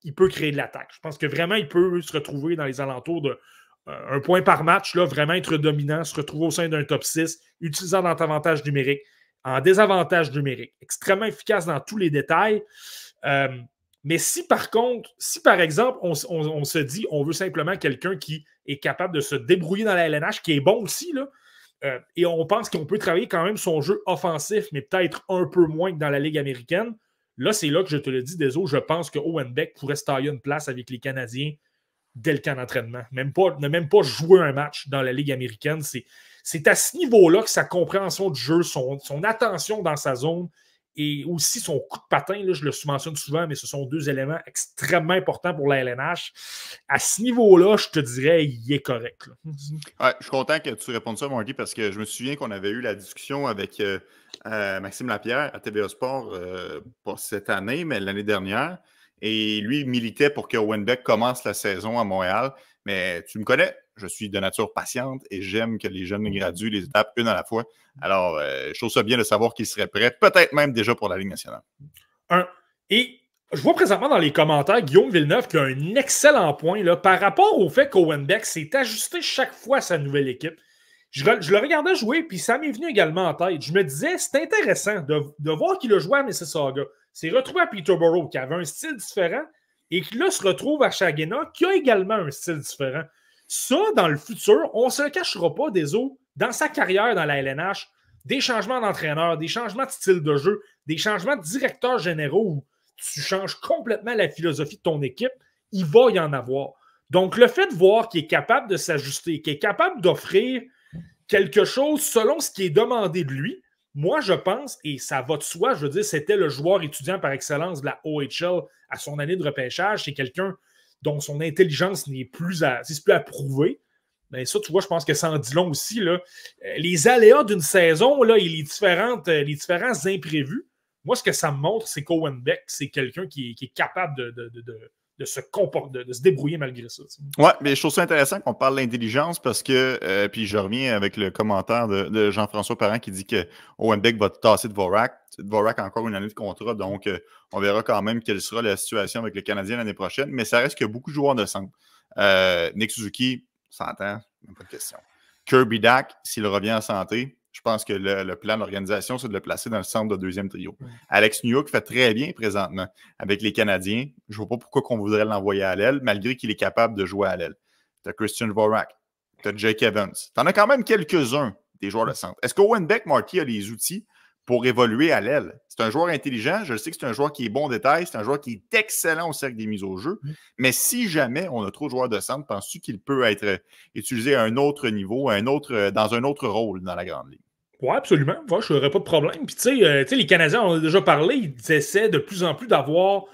il peut créer de l'attaque. Je pense que vraiment, il peut se retrouver dans les alentours de euh, un point par match, là, vraiment être dominant, se retrouver au sein d'un top 6, utilisant l'avantage numérique en désavantage numérique. Extrêmement efficace dans tous les détails. Euh, mais si par contre, si par exemple, on, se dit on veut simplement quelqu'un qui est capable de se débrouiller dans la LNH, qui est bon aussi, euh, et on pense qu'on peut travailler quand même son jeu offensif, mais peut-être un peu moins que dans la Ligue américaine, là, c'est là que je te le dis, Désolé, je pense que Owen Beck pourrait se tailler une place avec les Canadiens dès le camp d'entraînement. Même pas, ne même pas jouer un match dans la Ligue américaine, c'est c'est à ce niveau-là que sa compréhension du jeu, son, attention dans sa zone et aussi son coup de patin, là, je le mentionne souvent, mais ce sont deux éléments extrêmement importants pour la LNH. À ce niveau-là, je te dirais, il est correct. Mm-hmm. je suis content que tu répondes ça, Marty, parce que je me souviens qu'on avait eu la discussion avec euh, euh, Maxime Lapierre à TVA Sport, euh, pas cette année, mais l'année dernière. Et lui, militait pour que Wenbeck commence la saison à Montréal. Mais tu me connais, je suis de nature patiente et j'aime que les jeunes mm-hmm. graduent les étapes une à la fois. Mm-hmm. Alors, euh, je trouve ça bien de savoir qu'ils seraient prêts, peut-être même déjà pour la Ligue nationale. Un. Et je vois présentement dans les commentaires Guillaume Villeneuve qui a un excellent point là, par rapport au fait qu'Owen Beck s'est ajusté chaque fois à sa nouvelle équipe. Je, le regardais jouer, puis ça m'est venu également en tête. Je me disais, c'est intéressant de, voir qu'il a joué à Mississauga. C'est retrouvé à Peterborough, qui avait un style différent, et qui là se retrouve à Chagena, qui a également un style différent. Ça, dans le futur, on ne se le cachera pas des autres. Dans sa carrière dans la LNH, des changements d'entraîneur, des changements de style de jeu, des changements de directeur généraux où tu changes complètement la philosophie de ton équipe, il va y en avoir. Donc, le fait de voir qu'il est capable de s'ajuster, qu'il est capable d'offrir quelque chose selon ce qui est demandé de lui, moi, je pense, et ça va de soi, je veux dire, c'était le joueur étudiant par excellence de la OHL à son année de repêchage. C'est quelqu'un dont son intelligence n'est plus à, plus prouver. Mais ben, ça, tu vois, je pense que ça en dit long aussi. Là. Euh, les aléas d'une saison là, et les, différentes, euh, les différents imprévus, moi, ce que ça me montre, c'est qu'Owen Beck, c'est quelqu'un qui, est capable de, de se comporter, de, se débrouiller malgré ça. Oui, mais je trouve ça intéressant qu'on parle d'intelligence parce que, euh, puis je reviens avec le commentaire de, Jean-François Parent qui dit que Owenbeck va tasser de Vorak. Vorak a encore une année de contrat, donc euh, on verra quand même quelle sera la situation avec le Canadien l'année prochaine, mais ça reste que beaucoup de joueurs de centre. Euh, Nick Suzuki, s'entend, même pas de question. Kirby Dak, s'il revient en santé, je pense que le, plan d'organisation, c'est de le placer dans le centre de deuxième trio. Alex Newhook fait très bien présentement avec les Canadiens. Je ne vois pas pourquoi on voudrait l'envoyer à l'aile, malgré qu'il est capable de jouer à l'aile. Tu as Christian Vorak, tu as Jake Evans. Tu en as quand même quelques-uns des joueurs de centre. Est-ce qu'Owen Beck, Marty, a les outils pour évoluer à l'aile. C'est un joueur intelligent. Je sais que c'est un joueur qui est bon détail. C'est un joueur qui est excellent au cercle des mises au jeu. Mm. Mais si jamais on a trop de joueurs de centre, penses-tu qu'il peut être euh, utilisé à un autre niveau, un autre, euh, dans un autre rôle dans la Grande Ligue? Oui, absolument. je n'aurais pas de problème. Puis, euh, tu sais, les Canadiens, on en a déjà parlé, ils essaient de plus en plus d'avoir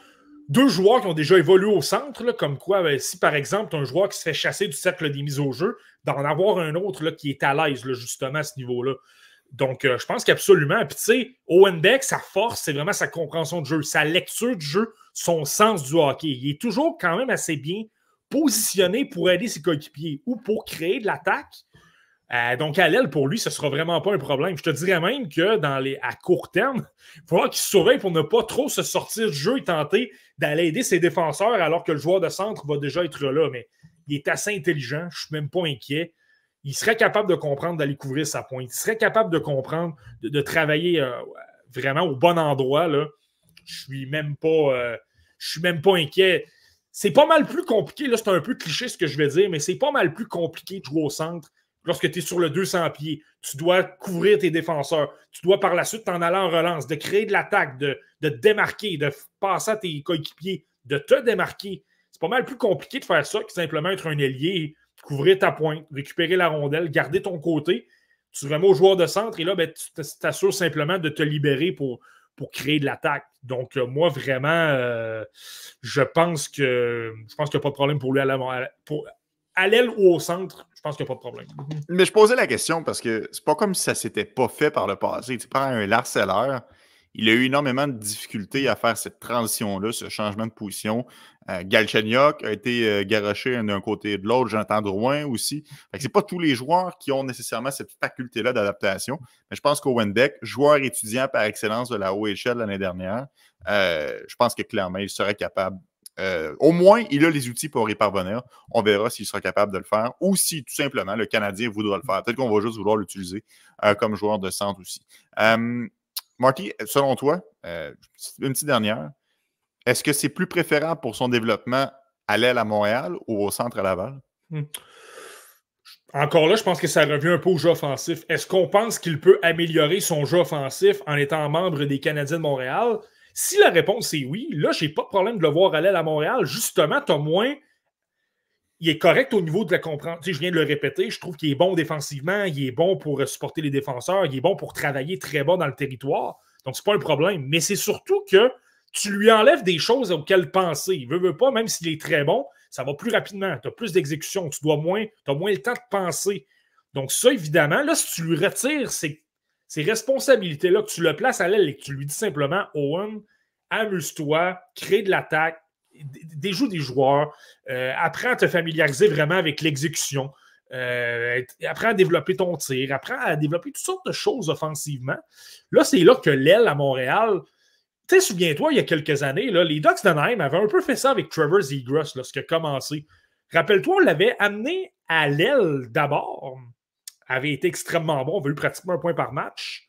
deux joueurs qui ont déjà évolué au centre, comme quoi, ben, si par exemple, un joueur qui se fait chasser du cercle des mises au jeu, d'en avoir un autre qui est à l'aise, justement, à ce niveau-là. Donc, euh, je pense qu'absolument. Puis, tu sais, Owen Beck, sa force, c'est vraiment sa compréhension de jeu, sa lecture du jeu, son sens du hockey. Il est toujours quand même assez bien positionné pour aider ses coéquipiers ou pour créer de l'attaque. Euh, donc, à l'aile, pour lui, ce ne sera vraiment pas un problème. Je te dirais même que dans à court terme, il faudra qu'il se surveille pour ne pas trop se sortir du jeu et tenter d'aller aider ses défenseurs alors que le joueur de centre va déjà être là. Mais il est assez intelligent. Je ne suis même pas inquiet il serait capable de comprendre d'aller couvrir sa pointe. Il serait capable de comprendre, de, travailler euh, vraiment au bon endroit. Je suis même pas. Euh, je suis même pas inquiet. C'est pas mal plus compliqué. Là, c'est un peu cliché ce que je vais dire, mais c'est pas mal plus compliqué de jouer au centre lorsque tu es sur le 200 pieds. Tu dois couvrir tes défenseurs. Tu dois par la suite t'en aller en relance, de créer de l'attaque, de, de démarquer, de passer à tes coéquipiers, de te démarquer. C'est pas mal plus compliqué de faire ça que simplement être un ailier couvrir ta pointe, récupérer la rondelle, garder ton côté. Tu remets au joueur de centre et là, ben, tu t'assures simplement de te libérer pour, pour créer de l'attaque. Donc, euh, moi, vraiment, euh, je pense que je pense qu'il n'y a pas de problème pour lui à l'aile ou au centre. Je pense qu'il n'y a pas de problème. Mais je posais la question parce que c'est pas comme si ça s'était pas fait par le passé. Tu prends un Larceleur, il a eu énormément de difficultés à faire cette transition-là, ce changement de position. Euh, Galchenyuk a été euh, garoché d'un côté et de l'autre, j'entends Drouin aussi. Ce n'est pas tous les joueurs qui ont nécessairement cette faculté-là d'adaptation, mais je pense qu'au Beck, joueur étudiant par excellence de la OHL l'année dernière, euh, je pense que clairement, il serait capable. Euh, au moins, il a les outils pour y parvenir. On verra s'il sera capable de le faire ou si tout simplement le Canadien voudra le faire. Peut-être qu'on va juste vouloir l'utiliser euh, comme joueur de centre aussi. Marty, selon toi, euh, une petite dernière, est-ce que c'est plus préférable pour son développement à l'aile à Montréal ou au centre à Laval? Hmm. Encore là, je pense que ça revient un peu au jeu offensif. Est-ce qu'on pense qu'il peut améliorer son jeu offensif en étant membre des Canadiens de Montréal? Si la réponse est oui, là, j'ai pas de problème de le voir à l'aile à Montréal. Justement, tu as moins il est correct au niveau de la compréhension. je viens de le répéter, je trouve qu'il est bon défensivement, il est bon pour euh, supporter les défenseurs, il est bon pour travailler très bas dans le territoire. Donc, ce n'est pas un problème. Mais c'est surtout que tu lui enlèves des choses auxquelles penser. Il veut, veut pas, même s'il est très bon, ça va plus rapidement. Tu as plus d'exécution, tu dois moins, as moins le temps de penser. Donc, ça, évidemment, là, si tu lui retires ces, ces responsabilités-là, que tu le places à l'aile et que tu lui dis simplement, Owen, amuse-toi, crée de l'attaque, déjoue des joueurs, euh, apprends à te familiariser vraiment avec l'exécution, euh, apprends à développer ton tir, apprends à développer toutes sortes de choses offensivement. Là, c'est là que l'aile à Montréal, tu sais, souviens-toi, il y a quelques années, là, les Ducks d'Anaheim avaient un peu fait ça avec Trevor Zegras lorsqu'il a commencé. Rappelle-toi, on l'avait amené à l'aile d'abord, avait été extrêmement bon, on avait eu pratiquement un point par match.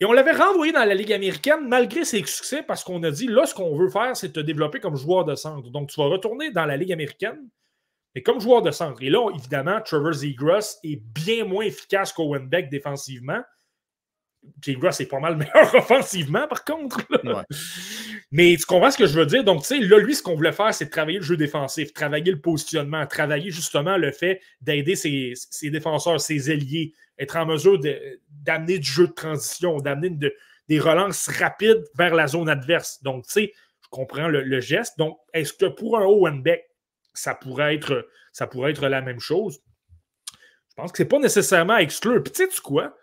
Et on l'avait renvoyé dans la Ligue américaine malgré ses succès parce qu'on a dit là, ce qu'on veut faire, c'est te développer comme joueur de centre. Donc, tu vas retourner dans la Ligue américaine, mais comme joueur de centre. Et là, évidemment, Trevor Zegras est bien moins efficace qu'Owen Beck défensivement. Zegras est pas mal meilleur offensivement, par contre. Mais tu comprends ce que je veux dire? Donc, tu sais, là, lui, ce qu'on voulait faire, c'est travailler le jeu défensif, travailler le positionnement, travailler justement le fait d'aider ses, défenseurs, ses ailiers, être en mesure d'amener du jeu de transition, d'amener des relances rapides vers la zone adverse. Donc, tu sais, je comprends le, geste. Donc, est-ce que pour un Owen Beck, ça pourrait être, ça pourrait être la même chose? Je pense que c'est pas nécessairement à exclure. Puis, tu sais, quoi?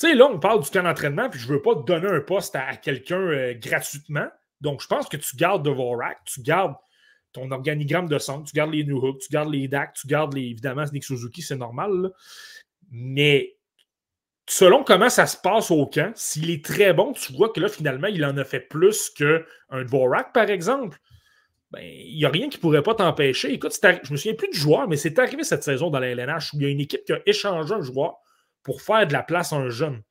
Tu sais, là, on parle du camp d'entraînement, puis je veux pas donner un poste à, quelqu'un euh, gratuitement. Donc, je pense que tu gardes de Vorak, tu gardes ton organigramme de centre, tu gardes les New Hook, tu gardes les DAC, tu gardes les, évidemment Nick Suzuki, c'est normal. Mais selon comment ça se passe au camp, s'il est très bon, tu vois que là, finalement, il en a fait plus qu'un Dvorak, par exemple. Ben, il y n'y a rien qui pourrait pas t'empêcher. Écoute, je je me souviens plus du joueur, mais c'est arrivé cette saison dans la LNH où il y a une équipe qui a échangé un joueur pour faire de la place à un jeune.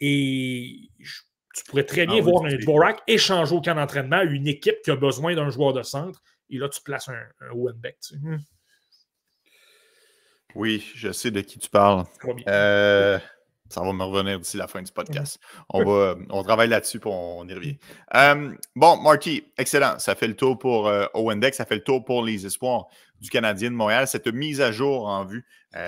Et tu pourrais très bien ah voir un Dvorak échanger au camp d'entraînement une équipe qui a besoin d'un joueur de centre. Et là, tu places un, un Owen oui, je sais de qui tu parles. Euh, ça va me revenir d'ici la fin du podcast. On, va, on travaille là-dessus pour on y revient. Euh, bon, Marty, excellent. Ça fait le tour pour euh, owendex ça fait le tour pour les espoirs du Canadien de Montréal. Cette mise à jour en vue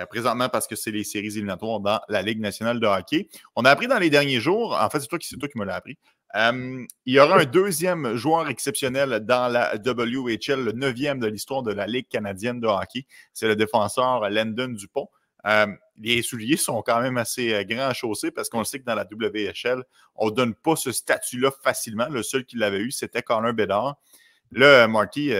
présentement parce que c'est les séries éliminatoires dans la Ligue nationale de hockey. On a appris dans les derniers jours, en fait, c'est toi qui, toi qui me l'as appris, euh, il y aura un deuxième joueur exceptionnel dans la WHL, le neuvième de l'histoire de la Ligue canadienne de hockey. C'est le défenseur Landon Dupont. Euh, les souliers sont quand même assez euh, grands à chausser parce qu'on sait que dans la WHL, on ne donne pas ce statut-là facilement. Le seul qui l'avait eu, c'était Connor Bédard. Là, Marty,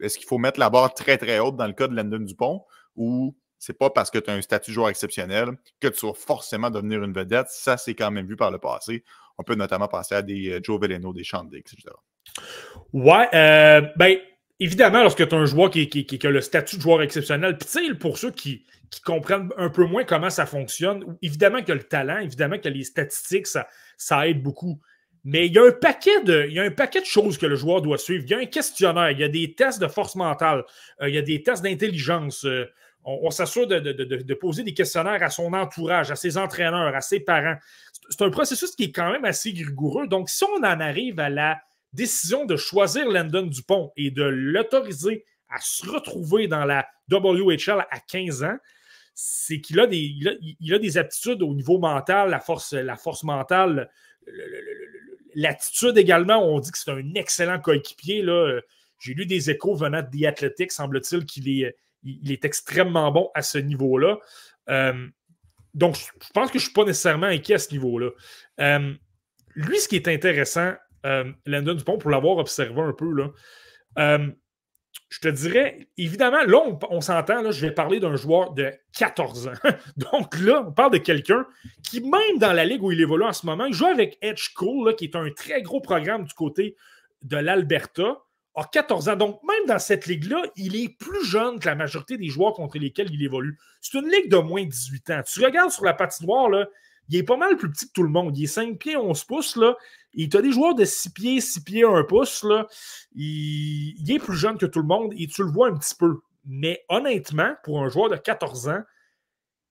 est-ce qu'il faut mettre la barre très, très haute dans le cas de Landon Dupont ou c'est pas parce que tu as un statut de joueur exceptionnel que tu vas forcément devenir une vedette. Ça, c'est quand même vu par le passé. On peut notamment penser à des euh, Joe Veleno, des Chandix, etc. Ouais, euh, ben, évidemment, lorsque tu as un joueur qui, qui, a le statut de joueur exceptionnel, tu sais, pour ceux qui, comprennent un peu moins comment ça fonctionne, évidemment que le talent, évidemment que les statistiques, ça, ça aide beaucoup. Mais il y, a un paquet de, un paquet de choses que le joueur doit suivre. Il y a un questionnaire, il y a des tests de force mentale, euh, il y a des tests d'intelligence on, s'assure de, poser des questionnaires à son entourage, à ses entraîneurs, à ses parents. C'est un processus qui est quand même assez rigoureux. Donc, si on en arrive à la décision de choisir Landon Dupont et de l'autoriser à se retrouver dans la WHL à 15 ans, c'est qu'il a, des, il a, des aptitudes au niveau mental, la force, la force mentale, l'attitude également. On dit que c'est un excellent coéquipier. J'ai lu des échos venant de The Athletic, semble-t-il, qu'il est il, est extrêmement bon à ce niveau-là. Euh, donc, je pense que je ne suis pas nécessairement inquiet à ce niveau-là. Euh, lui, ce qui est intéressant, euh, Landon Dupont, pour l'avoir observé un peu, euh, je te dirais, évidemment, là, on, s'entend, là, je vais parler d'un joueur de 14 ans. Donc là, on parle de quelqu'un qui, même dans la ligue où il évolue en ce moment, il joue avec Edge Cole, qui est un très gros programme du côté de l'Alberta a 14 ans. Donc, même dans cette ligue-là, il est plus jeune que la majorité des joueurs contre lesquels il évolue. C'est une ligue de moins de 18 ans. Tu regardes sur la patinoire, là, il est pas mal plus petit que tout le monde. Il est 5 pieds, 11 pouces. Là. Et tu des joueurs de 6 pieds, 6 pieds, 1 pouce. Il... il, est plus jeune que tout le monde et tu le vois un petit peu. Mais honnêtement, pour un joueur de 14 ans,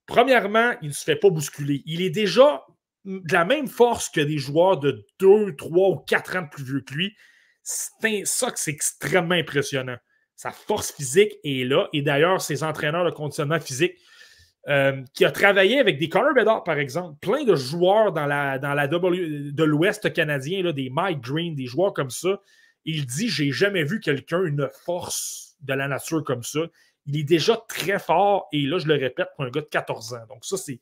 premièrement, il ne se fait pas bousculer. Il est déjà de la même force que des joueurs de 2, 3 ou 4 ans de plus vieux que lui. C'est ça que c'est extrêmement impressionnant. Sa force physique est là. Et d'ailleurs, ses entraîneurs de conditionnement physique, euh, qui a travaillé avec des Connor Bedard, par exemple, plein de joueurs dans la, dans la de l'Ouest canadien, là, des Mike Green, des joueurs comme ça. Il dit J'ai jamais vu quelqu'un, une force de la nature comme ça. Il est déjà très fort. Et là, je le répète, pour un gars de 14 ans. Donc, ça, c'est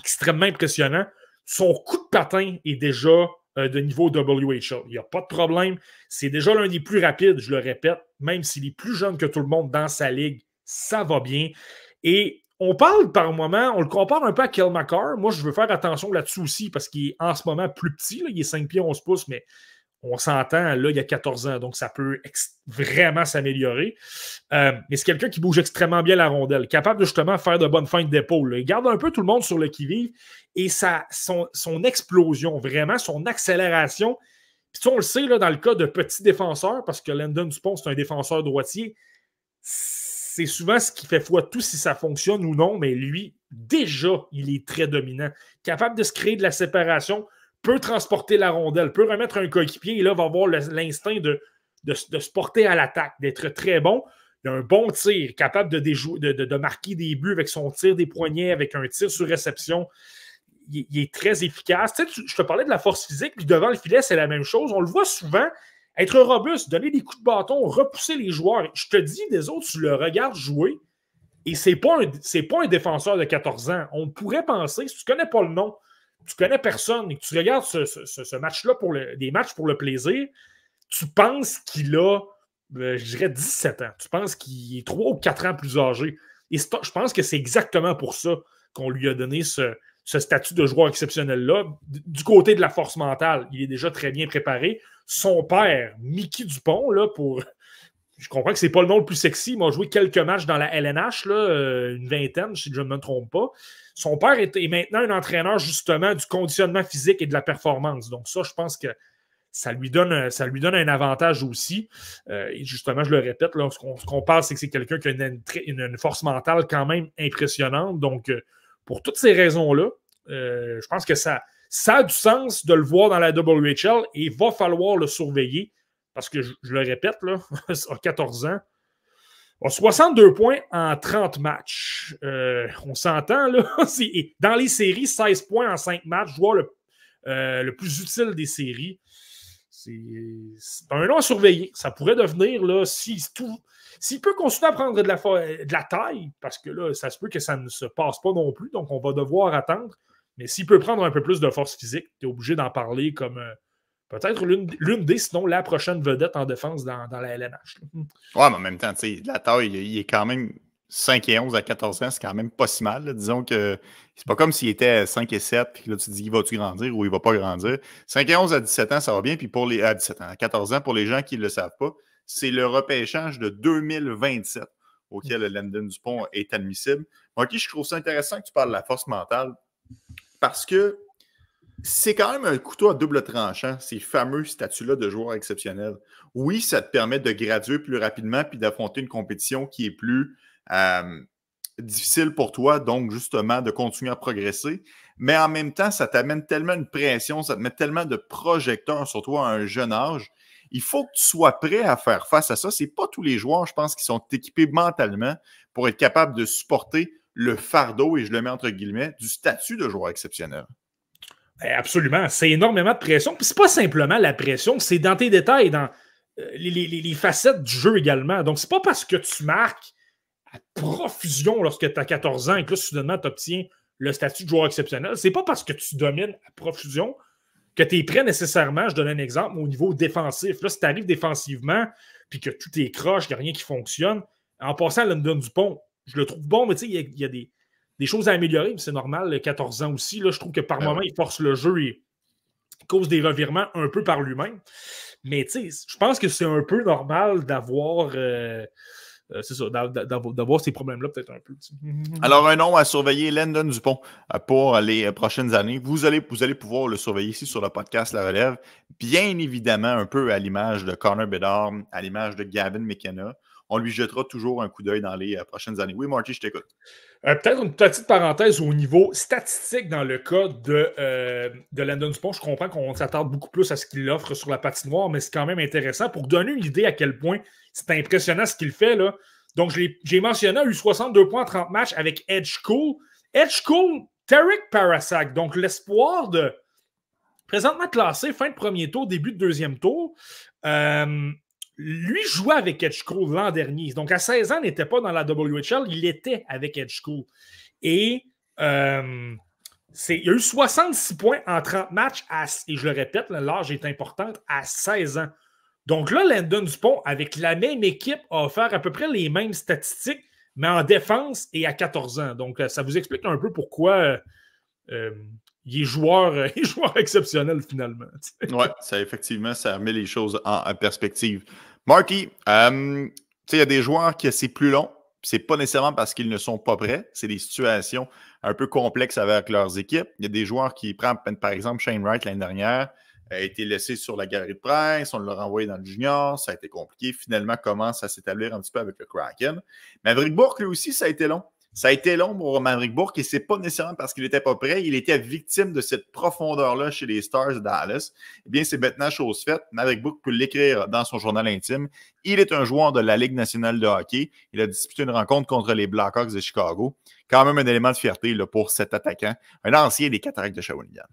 extrêmement impressionnant. Son coup de patin est déjà euh, de niveau WHO, Il n'y a pas de problème. C'est déjà l'un des plus rapides, je le répète, même s'il est plus jeune que tout le monde dans sa ligue, ça va bien. Et on parle par moment, on le compare un peu à Kel Moi, je veux faire attention là-dessus aussi parce qu'il est en ce moment plus petit. il est 5 pieds 11 pouces, mais on s'entend, là, il y a 14 ans, donc ça peut vraiment s'améliorer. Euh, mais c'est quelqu'un qui bouge extrêmement bien la rondelle, capable de justement faire de bonnes feintes d'épaule. Il garde un peu tout le monde sur le qui-vive et sa, son, explosion, vraiment, son accélération. Puis on le sait, là, dans le cas de petits défenseurs, parce que Landon Dupont, c'est un défenseur droitier, c'est souvent ce qui fait foi tout si ça fonctionne ou non, mais lui, déjà, il est très dominant, capable de se créer de la séparation, peut transporter la rondelle, peut remettre un coéquipier et là va avoir l'instinct de, de, se porter à l'attaque, d'être très bon. d'un un bon tir, capable de, de, marquer des buts avec son tir des poignets, avec un tir sur réception. Il, est très efficace. Tu je te parlais de la force physique, puis devant le filet, c'est la même chose. On le voit souvent. Être robuste, donner des coups de bâton, repousser les joueurs. Je te dis, des autres, tu le regardes jouer, et ce n'est pas, pas, un défenseur de 14 ans. On pourrait penser, si tu ne connais pas le nom, tu connais personne et que tu regardes ce, match-là pour des matchs pour le plaisir, tu penses qu'il a, euh, je dirais, 17 ans. Tu penses qu'il est 3 ou 4 ans plus âgé. Et je pense que c'est exactement pour ça qu'on lui a donné ce, statut de joueur exceptionnel-là. Du côté de la force mentale, il est déjà très bien préparé. Son père, Mickey Dupont, là, pour. Je comprends que c'est pas le nom le plus sexy. Il m'a joué quelques matchs dans la LNH, là, euh, une vingtaine, si je ne me trompe pas. Son père est, maintenant un entraîneur justement du conditionnement physique et de la performance. Donc ça, je pense que ça lui donne, ça lui donne un avantage aussi. Euh, et justement, je le répète, ce qu'on parle, c'est que c'est quelqu'un qui a une, force mentale quand même impressionnante. Donc, euh, pour toutes ces raisons-là, euh, je pense que ça, ça a du sens de le voir dans la WHL et il va falloir le surveiller parce que, je, le répète, là, à 14 ans, 62 points en 30 matchs. Euh, on s'entend, là. Dans les séries, 16 points en 5 matchs, je le, euh, le plus utile des séries. C'est un long à surveiller. Ça pourrait devenir, là, s'il peut continuer à prendre de la, de la taille, parce que là, ça se peut que ça ne se passe pas non plus, donc on va devoir attendre. Mais s'il peut prendre un peu plus de force physique, tu es obligé d'en parler comme euh, peut-être l'une des, sinon la prochaine vedette en défense dans, la LNH. Ouais, mais en même temps, la taille, il est quand même 5 et 11 à 14 ans, c'est quand même pas si mal. Disons que c'est pas comme s'il était 5 et 7, puis là tu te dis, il va-tu grandir ou il va pas grandir. 5 et 11 à 17 ans, ça va bien, puis pour les, à 17 ans, à 14 ans, pour les gens qui ne le savent pas, c'est le repêchage de 2027 auquel Landon Dupont est admissible. Ok, je trouve ça intéressant que tu parles de la force mentale parce que c'est quand même un couteau à double tranchant, ces fameux statuts-là de joueur exceptionnel. Oui, ça te permet de graduer plus rapidement puis d'affronter une compétition qui est plus difficile pour toi, donc justement de continuer à progresser. Mais en même temps, ça t'amène tellement une pression, ça te met tellement de projecteurs sur toi à un jeune âge. Il faut que tu sois prêt à faire face à ça. Ce n'est pas tous les joueurs, je pense, qui sont équipés mentalement pour être capables de supporter le fardeau, et je le mets entre guillemets, du statut de joueur exceptionnel. Ben, absolument. C'est énormément de pression. Puis c'est pas simplement la pression, c'est dans tes détails, dans euh, les, facettes du jeu également. Donc, c'est pas parce que tu marques à profusion lorsque tu as 14 ans et que là, soudainement, tu obtiens le statut de joueur exceptionnel. C'est pas parce que tu domines à profusion que tu es prêt nécessairement. Je donne un exemple au niveau défensif. Là, si tu arrives défensivement puis que tout est croche, il n'y a rien qui fonctionne, en passant à London Dupont, je le trouve bon, mais tu sais, il y a des des choses à améliorer, c'est normal, 14 ans aussi. Là, je trouve que par ben moment, il force le jeu et cause des revirements un peu par lui-même. Mais tu je pense que c'est un peu normal d'avoir. Euh, euh, d'avoir ces problèmes-là peut-être un peu. Alors, un nom à surveiller, Landon Dupont, euh, pour les prochaines années. Vous allez, vous allez pouvoir le surveiller ici sur le podcast La Relève, bien évidemment, un peu à l'image de Connor Bedard, à l'image de Gavin McKenna on lui jettera toujours un coup d'œil dans les euh, prochaines années. Oui, Marty, je t'écoute. Euh, peut-être une petite parenthèse au niveau statistique dans le cas de, euh, de Landon Sponge. Je comprends qu'on s'attarde beaucoup plus à ce qu'il offre sur la patinoire, mais c'est quand même intéressant pour donner une idée à quel point c'est impressionnant ce qu'il fait. Là. Donc, j'ai mentionné a eu 62 points en 30 matchs avec Edge Cool. Edge Cool, Tarek Parasak. Donc, l'espoir de. Présentement classé, fin de premier tour, début de deuxième tour lui jouait avec Edge l'an dernier. Donc, à 16 ans, il n'était pas dans la WHL, il était avec Edge Et euh, il a eu 66 points en 30 matchs, et je le répète, l'âge est important, à 16 ans. Donc là, Landon Dupont, avec la même équipe, a offert à peu près les mêmes statistiques, mais en défense et à 14 ans. Donc, euh, ça vous explique un peu pourquoi euh, il est joueur, exceptionnel finalement. oui, ça effectivement, ça met les choses en perspective. Marty, euh, il y a des joueurs qui c'est plus long. n'est pas nécessairement parce qu'ils ne sont pas prêts. C'est des situations un peu complexes avec leurs équipes. Il y a des joueurs qui prennent, par exemple, Shane Wright l'année dernière, a été laissé sur la galerie de presse, on l'a renvoyé dans le junior, ça a été compliqué. Finalement, commence à s'établir un petit peu avec le Kraken. Mais Maverick Bourque, lui aussi, ça a été long. Ça a été long pour Maverick Bourque et n'est pas nécessairement parce qu'il n'était pas prêt. Il était victime de cette profondeur-là chez les Stars de Dallas. Eh bien, c'est maintenant chose faite. Maverick Bourque peut l'écrire dans son journal intime. Il est un joueur de la Ligue nationale de hockey. Il a disputé une rencontre contre les Blackhawks de Chicago. Quand même un élément de fierté pour cet attaquant, un ancien des cataractes de Shawinigan.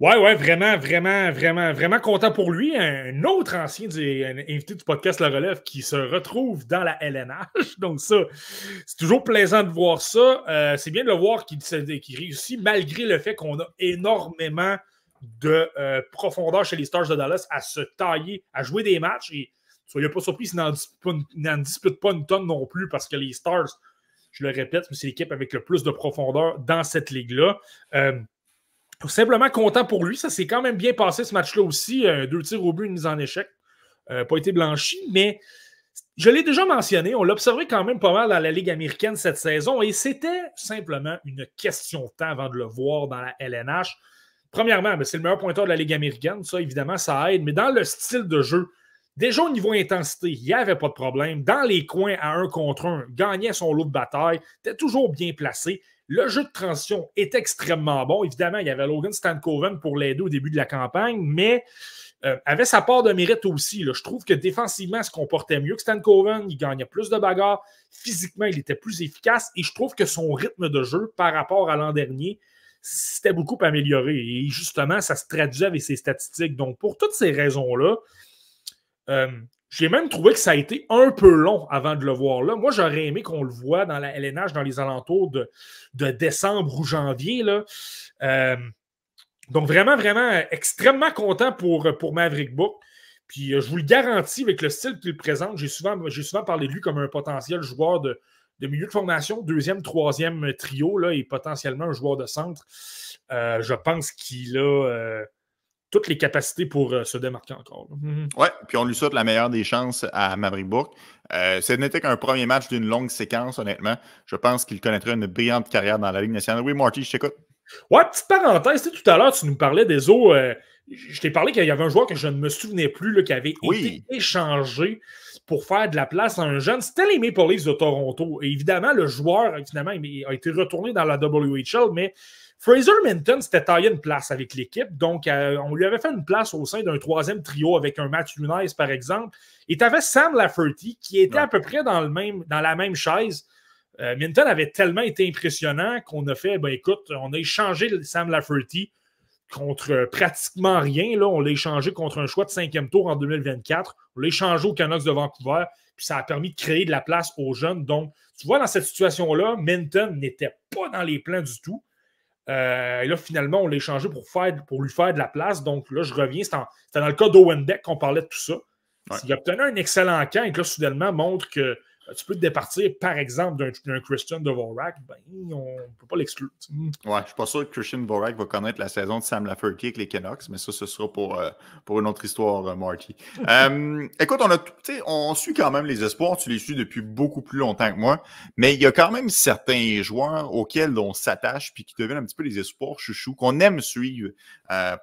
Ouais, ouais, vraiment, vraiment, vraiment, vraiment content pour lui. Un autre ancien invité du podcast le Relève qui se retrouve dans la LNH. Donc, ça, c'est toujours plaisant de voir ça. Euh, c'est bien de le voir qu'il réussit malgré le fait qu'on a énormément de euh, profondeur chez les Stars de Dallas à se tailler, à jouer des matchs. Et soyez pas surpris s'il n'en disputent, pas une tonne non plus parce que les Stars, je le répète, c'est l'équipe avec le plus de profondeur dans cette ligue-là. Euh, simplement content pour lui. Ça s'est quand même bien passé ce match-là aussi. Euh, deux tirs au but, une mise en échec. Euh, pas été blanchi, mais je l'ai déjà mentionné. On l'observait quand même pas mal dans la Ligue américaine cette saison et c'était simplement une question de temps avant de le voir dans la LNH. Premièrement, ben, c'est le meilleur pointeur de la Ligue américaine. Ça, évidemment, ça aide. Mais dans le style de jeu, déjà au niveau intensité, il n'y avait pas de problème. Dans les coins à un contre un, gagnait son lot de bataille, était toujours bien placé. Le jeu de transition est extrêmement bon. Évidemment, il y avait Logan Stankoven pour l'aider au début de la campagne, mais euh, avait sa part de mérite aussi. Je trouve que défensivement, il se comportait mieux que Stankoven. Il gagnait plus de bagarres. Physiquement, il était plus efficace. Et je trouve que son rythme de jeu par rapport à l'an dernier, c'était beaucoup amélioré. Et justement, ça se traduisait avec ses statistiques. Donc, pour toutes ces raisons-là, euh, j'ai même trouvé que ça a été un peu long avant de le voir là. Moi, j'aurais aimé qu'on le voit dans la LNH dans les alentours de, décembre ou janvier. Là. Euh, donc, vraiment, vraiment extrêmement content pour, pour Maverick Book. Puis, euh, je vous le garantis, avec le style qu'il présente, j'ai souvent, souvent parlé de lui comme un potentiel joueur de, milieu de formation, deuxième, troisième trio, là, et potentiellement un joueur de centre. Euh, je pense qu'il a toutes les capacités pour euh, se démarquer encore. Mhm. Ouais, Oui, puis on lui souhaite la meilleure des chances à Maverick Bourque. Euh, ce n'était qu'un premier match d'une longue séquence, honnêtement. Je pense qu'il connaîtrait une brillante carrière dans la Ligue nationale. Oui, Marty, je t'écoute. Ouais, petite parenthèse, tu tout à l'heure, tu nous parlais des eaux. Euh, je t'ai parlé qu'il y avait un joueur que je ne me souvenais plus là, qui avait été échangé pour faire de la place à un jeune. C'était les Maple Leafs de Toronto. Et évidemment, le joueur, finalement, a été retourné dans la WHL, mais Fraser Minton s'était taillé une place avec l'équipe, donc euh, on lui avait fait une place au sein d'un troisième trio avec un match Nunes, par exemple. Et tu avais Sam Lafferty qui était à peu près dans, le même, dans la même chaise. Euh, Minton avait tellement été impressionnant qu'on a fait, ben écoute, on a échangé Sam Lafferty contre euh, pratiquement rien. Là. On l'a échangé contre un choix de cinquième tour en 2024. On l'a échangé au Canucks de Vancouver. Puis ça a permis de créer de la place aux jeunes. Donc, tu vois, dans cette situation-là, Minton n'était pas dans les plans du tout. Euh, et là, finalement, on l'a échangé pour, faire, pour lui faire de la place. Donc là, je reviens. C'était dans le cas d'Owen Beck qu'on parlait de tout ça. Il a un excellent camp et là, soudainement, montre que euh, tu peux te départir, par exemple, d'un Christian Dvorak, ben, on ne peut pas l'exclure. Ouais, je ne suis pas sûr que Christian Dvorak va connaître la saison de Sam Lafferty avec les Canucks, mais ça, ce sera pour, euh, pour une autre histoire, euh, Marty. euh, écoute, on, a, on suit quand même les espoirs, tu les suis depuis beaucoup plus longtemps que moi, mais il y a quand même certains joueurs auxquels on s'attache puis qui deviennent un petit peu les espoirs chouchous, qu'on aime suivre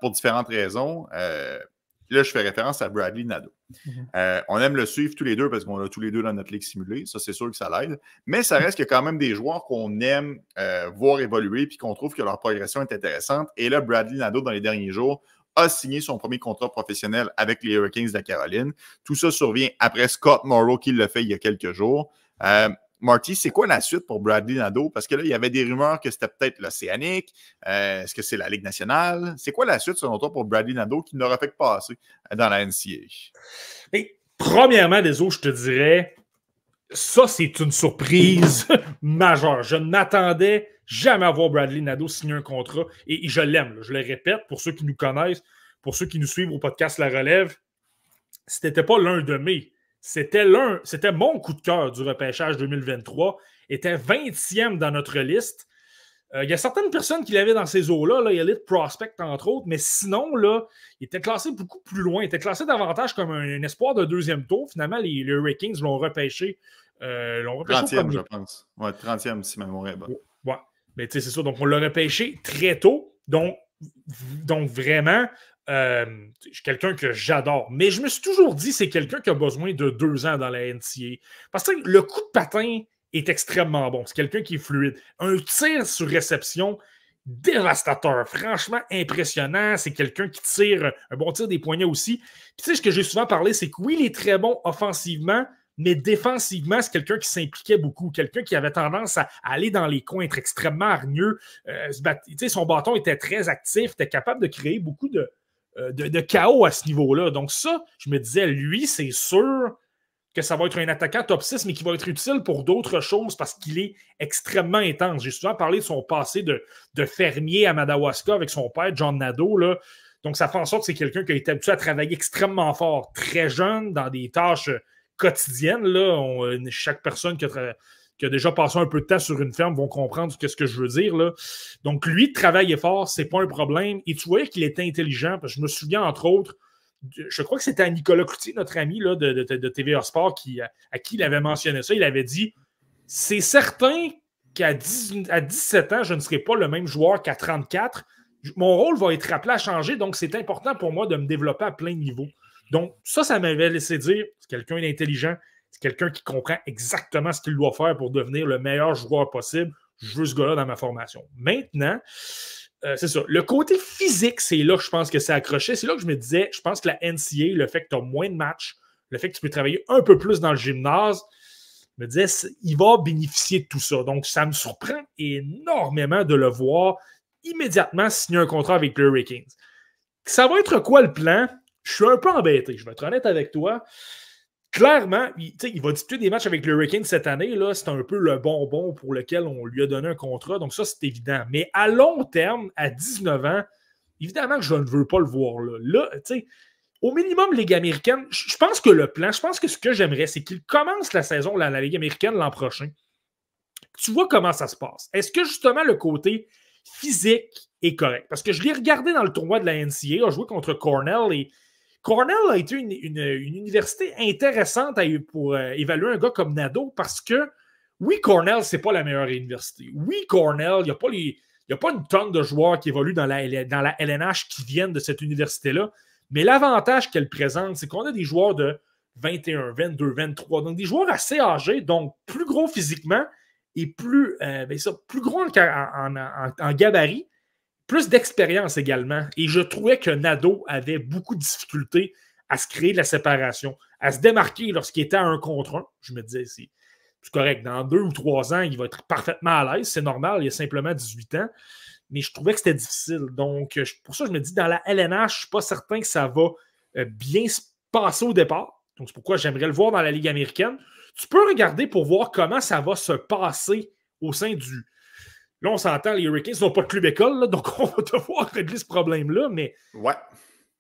pour différentes raisons. Là, je fais référence à Bradley Nadeau. Mhm. Euh, on aime le suivre tous les deux parce qu'on a tous les deux dans notre ligue simulée. Ça, c'est sûr que ça l'aide. Mais ça mhm. reste qu'il quand même des joueurs qu'on aime euh, voir évoluer puis qu'on trouve que leur progression est intéressante. Et là, Bradley Nadeau, dans les derniers jours, a signé son premier contrat professionnel avec les Hurricanes de la Caroline. Tout ça survient après Scott Morrow qui l'a fait il y a quelques jours. Euh, Marty, c'est quoi la suite pour Bradley Nado Parce que là, il y avait des rumeurs que c'était peut-être l'Océanique. Euh, est-ce que c'est la Ligue nationale? C'est quoi la suite, selon toi, pour Bradley Nado qui n'aurait fait que passer euh, dans la NCA? premièrement, des autres, je te dirais, ça, c'est une surprise majeure. Je n'attendais jamais à voir Bradley Nado signer un contrat. Et, je l'aime, je le répète, pour ceux qui nous connaissent, pour ceux qui nous suivent au podcast La Relève, ce n'était pas l'un de mai. C'était l'un, c'était mon coup de cœur du repêchage 2023. Était 20e dans notre liste. Euh, il y a certaines personnes qui l'avaient dans ces eaux-là, Il y a les Prospect entre autres, mais sinon, là, il était classé beaucoup plus loin. Il était classé davantage comme un, espoir de deuxième tour. Finalement, les, les l'ont repêché. Euh, 30e, je pense. Ouais, 30e, si ma mémoire est bonne. Mais tu sais, c'est ça. Donc, on l'a repêché très tôt. donc vraiment, euh, quelqu'un que j'adore. Mais je me suis toujours dit, c'est quelqu'un qui a besoin de deux ans dans la NCA. Parce que le coup de patin est extrêmement bon. C'est quelqu'un qui est fluide. Un tir sur réception dévastateur. Franchement, impressionnant. C'est quelqu'un qui tire un bon tir des poignets aussi. Puis tu sais, ce que j'ai souvent parlé, c'est que oui, il est très bon offensivement, mais défensivement, c'est quelqu'un qui s'impliquait beaucoup, quelqu'un qui avait tendance à aller dans les coins, être extrêmement hargneux. Euh, sais son bâton était très actif, était capable de créer beaucoup de, euh, de, chaos à ce niveau-là. Donc, ça, je me disais, lui, c'est sûr que ça va être un attaquant top 6, mais qui va être utile pour d'autres choses parce qu'il est extrêmement intense. J'ai souvent parlé de son passé de, fermier à Madawaska avec son père, John Nadeau. Là. Donc, ça fait en sorte que c'est quelqu'un qui a été habitué à travailler extrêmement fort, très jeune, dans des tâches quotidiennes. Là. chaque personne qui a travaillé qui a déjà passé un peu de temps sur une ferme vont comprendre ce que je veux dire. Là. Donc, lui, travailler fort, c'est pas un problème. Et tu voyais qu'il était intelligent, parce que je me souviens, entre autres, je crois que c'était à Nicolas Cloutier, notre ami là, de, de, de TVA Sport, qui, à, qui il avait mentionné ça. Il avait dit C'est certain qu'à 17 ans, je ne serai pas le même joueur qu'à 34. Mon rôle va être appelé à changer, donc c'est important pour moi de me développer à plein niveau. Donc, ça, ça m'avait laissé dire quelqu'un est intelligent. » quelqu'un qui comprend exactement ce qu'il doit faire pour devenir le meilleur joueur possible. Je veux ce gars-là dans ma formation. Maintenant, euh, c'est ça. Le côté physique, c'est là que je pense que c'est accroché. C'est là que je me disais, je pense que la NCA, le fait que tu as moins de matchs, le fait que tu peux travailler un peu plus dans le gymnase, me disais, il va bénéficier de tout ça. Donc, ça me surprend énormément de le voir immédiatement signer un contrat avec le Hurricanes. Ça va être quoi le plan? Je suis un peu embêté, je vais être honnête avec toi clairement, il, il va disputer des matchs avec le cette année. Là, c'est un peu le bonbon pour lequel on lui a donné un contrat. Donc, ça, c'est évident. Mais à long terme, à 19 ans, évidemment que je ne veux pas le voir là. tu sais, au minimum, Ligue américaine, je pense que le plan, je pense que ce que j'aimerais, c'est qu'il commence la saison à la Ligue américaine l'an prochain. Tu vois comment ça se passe. Est-ce que justement le côté physique est correct? Parce que je l'ai regardé dans le tournoi de la NCA, a joué contre Cornell et Cornell a été une, université intéressante à, pour euh, évaluer un gars comme Nado parce que, oui, Cornell, c'est pas la meilleure université. Oui, Cornell, il n'y a, pas une tonne de joueurs qui évoluent dans la, LNH qui viennent de cette université-là. Mais l'avantage qu'elle présente, c'est qu'on a des joueurs de 21, 22, 23, donc des joueurs assez âgés, donc plus gros physiquement et plus, euh, ben plus gros en gabarit plus d'expérience également. Et je trouvais que Nado avait beaucoup de difficultés à se créer de la séparation, à se démarquer lorsqu'il était à un contre un. Je me disais, c'est correct, dans deux ou trois ans, il va être parfaitement à l'aise, c'est normal, il a simplement 18 ans. Mais je trouvais que c'était difficile. Donc, pour ça, je me dis, dans la LNH, je ne suis pas certain que ça va euh, bien se passer au départ. Donc, c'est pourquoi j'aimerais le voir dans la Ligue américaine. Tu peux regarder pour voir comment ça va se passer au sein du, Là, on s'entend, les Hurricanes n'ont pas de club école, donc on va devoir régler ce problème-là, mais ouais.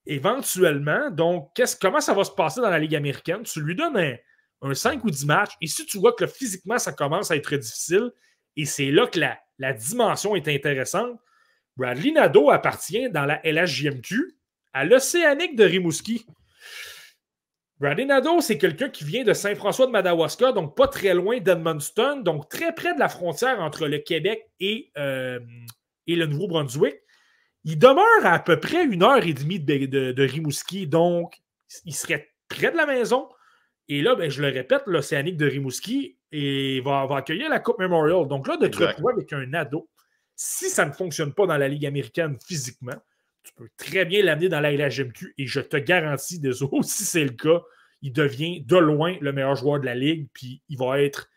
éventuellement, donc, comment ça va se passer dans la Ligue américaine? Tu lui donnes un, 5 ou 10 matchs, et si tu vois que physiquement, ça commence à être difficile, et c'est là que la, la, dimension est intéressante, Bradley Nado appartient dans la LHJMQ à l'Océanique de Rimouski. Brandon c'est quelqu'un qui vient de Saint-François de Madawaska, donc pas très loin d'Edmundston, donc très près de la frontière entre le Québec et, euh, et le Nouveau-Brunswick. Il demeure à, à, peu près une heure et demie de, Rimouski, donc il serait près de la maison. Et là, ben, je le répète, l'Océanique de Rimouski et va, va, accueillir la Coupe Memorial. Donc là, de avec un ado, si ça ne fonctionne pas dans la Ligue américaine physiquement, tu peux très bien l'amener dans la LHMQ et je te garantis, des si c'est le cas, il devient de loin le meilleur joueur de la ligue, puis il va être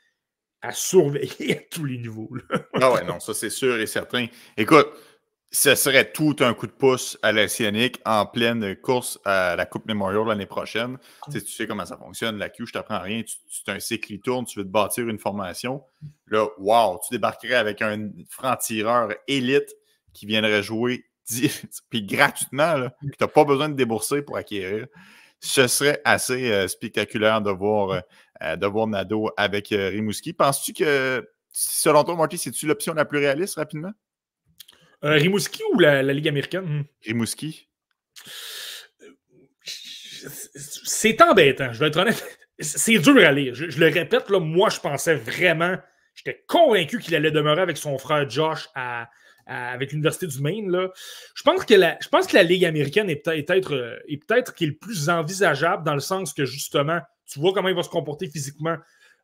à surveiller à tous les niveaux. ah ouais, non, ça c'est sûr et certain. Écoute, ce serait tout un coup de pouce à la en pleine course à la Coupe Memorial l'année prochaine. Tu, sais, comment ça fonctionne, la Q, je t'apprends rien. Tu, tu un cycle qui tourne, tu veux te bâtir une formation. Là, wow, tu débarquerais avec un franc-tireur élite qui viendrait jouer puis gratuitement, que tu n'as pas besoin de débourser pour acquérir. Ce serait assez euh, spectaculaire de voir, euh, euh, de voir, Nado avec Rimouski. Penses-tu que, selon toi, Marty, c'est-tu l'option la plus réaliste rapidement? Rimouski ou la, Ligue américaine? Hmm. Rimouski. C'est embêtant, je vais être honnête. C'est dur à lire. Je, le répète, là, moi, je pensais vraiment, j'étais convaincu qu'il allait demeurer avec son frère Josh à, avec l'Université du Maine. Là. Je, pense que la, je pense que la Ligue américaine est peut-être euh, est peut qui est le plus envisageable dans le sens que justement, tu vois comment il va se comporter physiquement.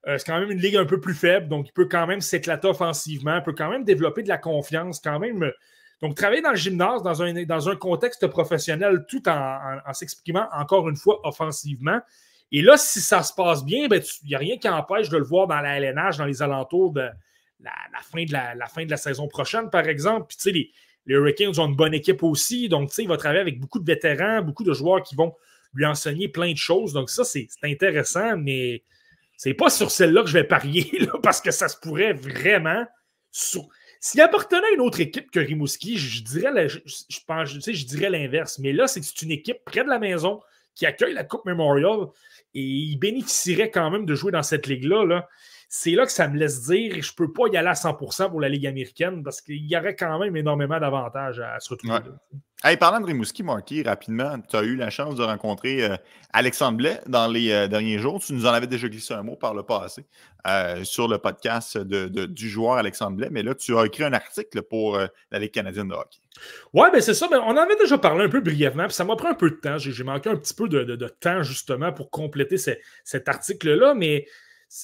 Euh, c'est quand même une ligue un peu plus faible, donc il peut quand même s'éclater offensivement, peut quand même développer de la confiance, quand même. Euh, donc, travailler dans le gymnase, dans un, dans un contexte professionnel, tout en, s'exprimant encore une fois offensivement. Et là, si ça se passe bien, ben, il n'y a rien qui empêche de le voir dans la LNH, dans les alentours de, la, fin de la, fin de la saison prochaine, par exemple. tu sais, les, Hurricanes ont une bonne équipe aussi. Donc, tu sais, il va travailler avec beaucoup de vétérans, beaucoup de joueurs qui vont lui enseigner plein de choses. Donc, ça, c'est intéressant, mais c'est pas sur celle-là que je vais parier, parce que ça se pourrait vraiment. S'il appartenait à une autre équipe que Rimouski, je, dirais je, dirais l'inverse. Mais là, c'est une équipe près de la maison qui accueille la Coupe Memorial et il bénéficierait quand même de jouer dans cette ligue-là. là c'est là que ça me laisse dire je ne peux pas y aller à 100% pour la Ligue américaine parce qu'il y aurait quand même énormément d'avantages à, se retrouver là. parlant de Rimouski, Marquis, rapidement, tu as eu la chance de rencontrer euh, Alexandre Blais dans les euh, derniers jours. Tu nous en avais déjà glissé un mot par le passé euh, sur le podcast du joueur Alexandre Blais, mais là, tu as écrit un article pour la Ligue canadienne de hockey. Oui, ben, c'est ça. Ben, on en avait déjà parlé un peu brièvement, puis ça m'a pris un peu de temps. J'ai manqué un petit peu de, temps justement pour compléter cet article-là, mais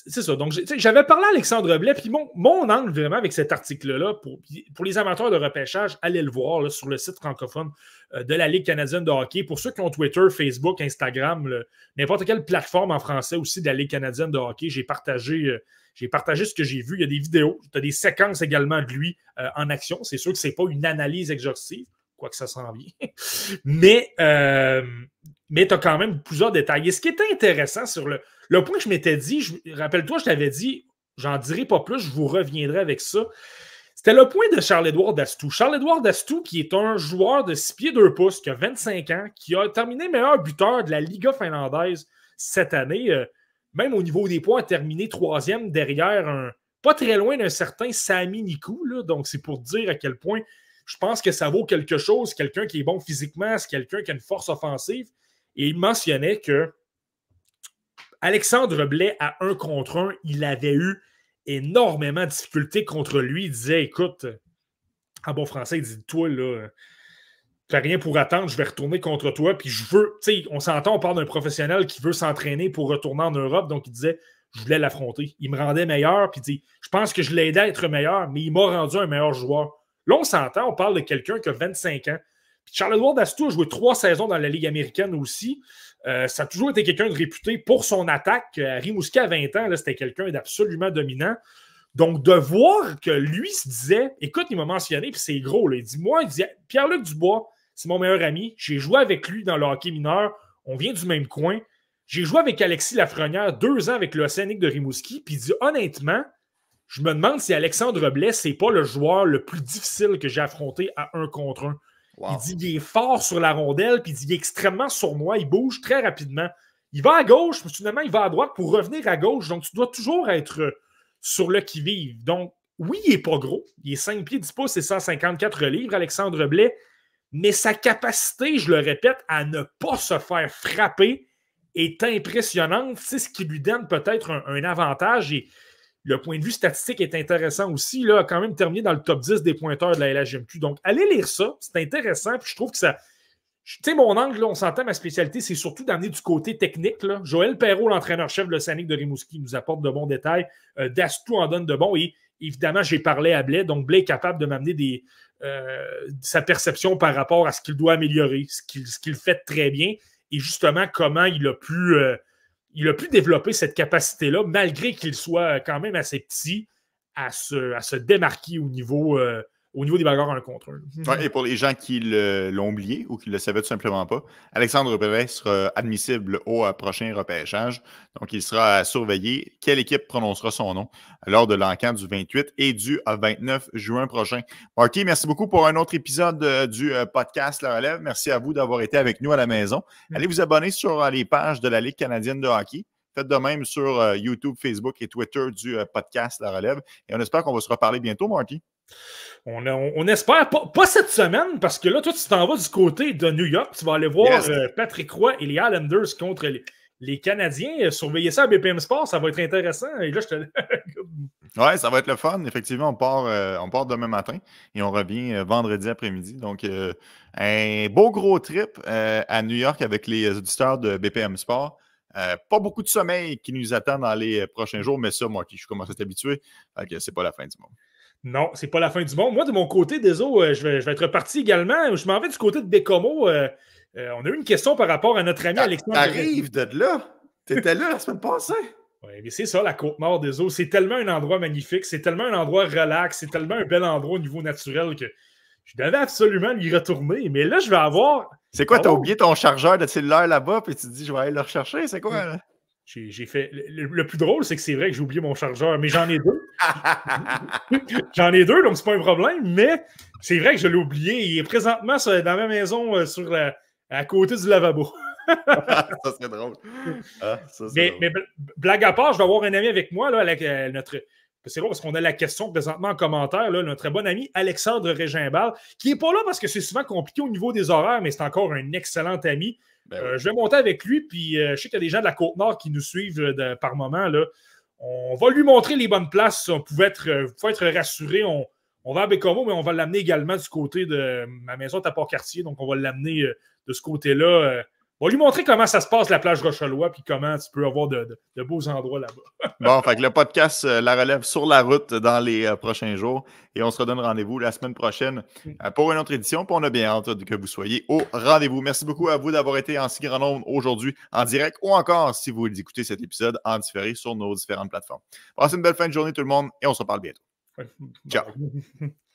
c'est ça. Donc, j'avais parlé à Alexandre Blais, puis mon, mon, angle vraiment avec cet article-là, pour, pour, les amateurs de repêchage, allez le voir sur le site francophone euh, de la Ligue canadienne de hockey. Pour ceux qui ont Twitter, Facebook, Instagram, n'importe quelle plateforme en français aussi de la Ligue canadienne de hockey, j'ai partagé, euh, j'ai partagé ce que j'ai vu. Il y a des vidéos, tu as des séquences également de lui euh, en action. C'est sûr que ce n'est pas une analyse exhaustive, quoi que ça s'en vient. mais mais tu as quand même plusieurs détails. Et ce qui est intéressant sur le le point que je m'étais dit, rappelle-toi, je t'avais dit, j'en dirai pas plus, je vous reviendrai avec ça. C'était le point de Charles-Édouard Dastou. Charles-Édouard Dastou, qui est un joueur de 6 pieds 2 pouces, qui a 25 ans, qui a terminé meilleur buteur de la Liga finlandaise cette année, euh, même au niveau des points, a terminé troisième derrière un pas très loin d'un certain Sami Nikou. donc, c'est pour dire à quel point je pense que ça vaut quelque chose, quelqu'un qui est bon physiquement, c'est quelqu'un qui a une force offensive. Et il mentionnait que Alexandre Blais, à un contre un, il avait eu énormément de difficultés contre lui. Il disait Écoute, en bon français, il dit Toi, là, n'as rien pour attendre, je vais retourner contre toi. Puis je veux, tu sais, on s'entend, on parle d'un professionnel qui veut s'entraîner pour retourner en Europe. Donc, il disait Je voulais l'affronter. Il me rendait meilleur. Puis il dit Je pense que je l'aidais à être meilleur, mais il m'a rendu un meilleur joueur. Là, on s'entend, on parle de quelqu'un qui a 25 ans, charles Ward a joué trois saisons dans la Ligue américaine aussi. Euh, ça a toujours été quelqu'un de réputé pour son attaque. Euh, Rimouski, à 20 ans, c'était quelqu'un d'absolument dominant. Donc, de voir que lui se disait, écoute, il m'a mentionné, puis c'est gros, il dit, moi, il Pierre-Luc Dubois, c'est mon meilleur ami, j'ai joué avec lui dans le hockey mineur, on vient du même coin. J'ai joué avec Alexis Lafrenière deux ans avec l'Océanique de Rimouski, puis il dit, honnêtement, je me demande si Alexandre Blais, c'est pas le joueur le plus difficile que j'ai affronté à un contre un. Il dit qu'il est fort sur la rondelle, puis il dit qu'il est extrêmement sournois, il bouge très rapidement. Il va à gauche, puis finalement, il va à droite pour revenir à gauche. Donc, tu dois toujours être euh, sur le qui-vive. Donc, oui, il n'est pas gros. Il est 5 pieds 10 pouces et 154 livres, Alexandre Blais. Mais sa capacité, je le répète, à ne pas se faire frapper est impressionnante. C'est ce qui lui donne peut-être un, un avantage. Et le point de vue statistique est intéressant aussi. Il a quand même terminé dans le top 10 des pointeurs de la LHMQ. Donc, allez lire ça. C'est intéressant. Puis je trouve que ça. Tu sais, mon angle, on s'entend, ma spécialité, c'est surtout d'amener du côté technique. Joël Perrault, l'entraîneur-chef de Sanic de Rimouski, nous apporte de bons détails. Euh, Dastou en donne de bons. Et évidemment, j'ai parlé à Blais. Donc, Blais est capable de m'amener des, euh, sa perception par rapport à ce qu'il doit améliorer, ce qu'il fait très bien et justement comment il a pu. Euh, il a pu développer cette capacité-là, malgré qu'il soit quand même assez petit, à se, à se démarquer au niveau, euh, au niveau des bagarres on contre un. et pour les gens qui l'ont oublié ou qui ne le savaient tout simplement pas, Alexandre Pérez sera admissible au euh, prochain repêchage. Donc, il sera à surveiller. Quelle équipe prononcera son nom lors de l'enquête du 28 et du 29 euh, juin prochain? Marty, merci beaucoup pour un autre épisode euh, du podcast La Relève. Merci à vous d'avoir été avec nous à la maison. Mm. Allez vous abonner sur les pages de la Ligue canadienne de hockey. Faites de même sur YouTube, Facebook et Twitter du podcast La Relève. Et on espère qu'on va se reparler bientôt, Marty. On, espère, pas, cette semaine, parce que là, toi, tu t'en vas du côté de New York. Tu vas aller voir euh, Patrick Roy et les Islanders contre les, Canadiens. Euh, surveillez ça à BPM Sport, ça va être intéressant. Et là, je te Ouais, ça va être le fun. Effectivement, on part, euh, on demain matin et on revient vendredi après-midi. Donc, un beau gros trip à New York avec les auditeurs de BPM Sport. pas beaucoup de sommeil qui nous attend dans les prochains jours, mais ça, moi, qui suis commencé à t'habituer, que c'est pas la fin du monde. Non, c'est pas la fin du monde. Moi, de mon côté, désolé, euh, je vais, je vais être parti également. Je m'en vais du côté de Bécomo. Euh, euh, on a eu une question par rapport à notre ami Alexandre. T'arrives de là. T'étais là la semaine passée. Oui, mais c'est ça, la Côte-Nord des eaux. C'est tellement un endroit magnifique, c'est tellement un endroit relax, c'est tellement un bel endroit au niveau naturel que je devais absolument y retourner. Mais là, je vais avoir. C'est quoi, ah t'as oublié ton chargeur de cellulaire là-bas, puis tu te dis, je vais aller le rechercher, c'est quoi? Hmm. J'ai fait. Le, plus drôle, c'est que c'est vrai que j'ai oublié mon chargeur, mais j'en ai deux. j'en ai deux, donc c'est pas un problème, mais c'est vrai que je l'ai oublié. Il est présentement dans ma maison euh, sur à côté du lavabo. ça serait ah, drôle. mais, blague à part, je vais avoir un ami avec moi, là, euh, notre. C'est vrai parce qu'on a la question présentement en commentaire, là, notre bon ami Alexandre Régimbal, qui n'est pas là parce que c'est souvent compliqué au niveau des horaires, mais c'est encore un excellent ami. Ben euh, je vais monter avec lui, puis euh, je sais qu'il y a des gens de la Côte-Nord qui nous suivent euh, par moment. Là. On va lui montrer les bonnes places. On pouvait être, vous pouvez être On, va à Bécomo, mais on va l'amener également du côté de ma maison à cartier Donc, on va l'amener de ce côté-là on va lui montrer comment ça se passe la plage Rochelois puis comment tu peux avoir de, beaux endroits là-bas. bon, le podcast euh, La Relève sur la route dans les euh, prochains jours et on se redonne rendez-vous la semaine prochaine euh, pour une autre édition. Puis on a bien hâte que vous soyez au rendez-vous. Merci beaucoup à vous d'avoir été en si grand nombre aujourd'hui en direct ou encore si vous écoutez cet épisode en différé sur nos différentes plateformes. Passez une belle fin de journée tout le monde et on se parle bientôt. Ciao.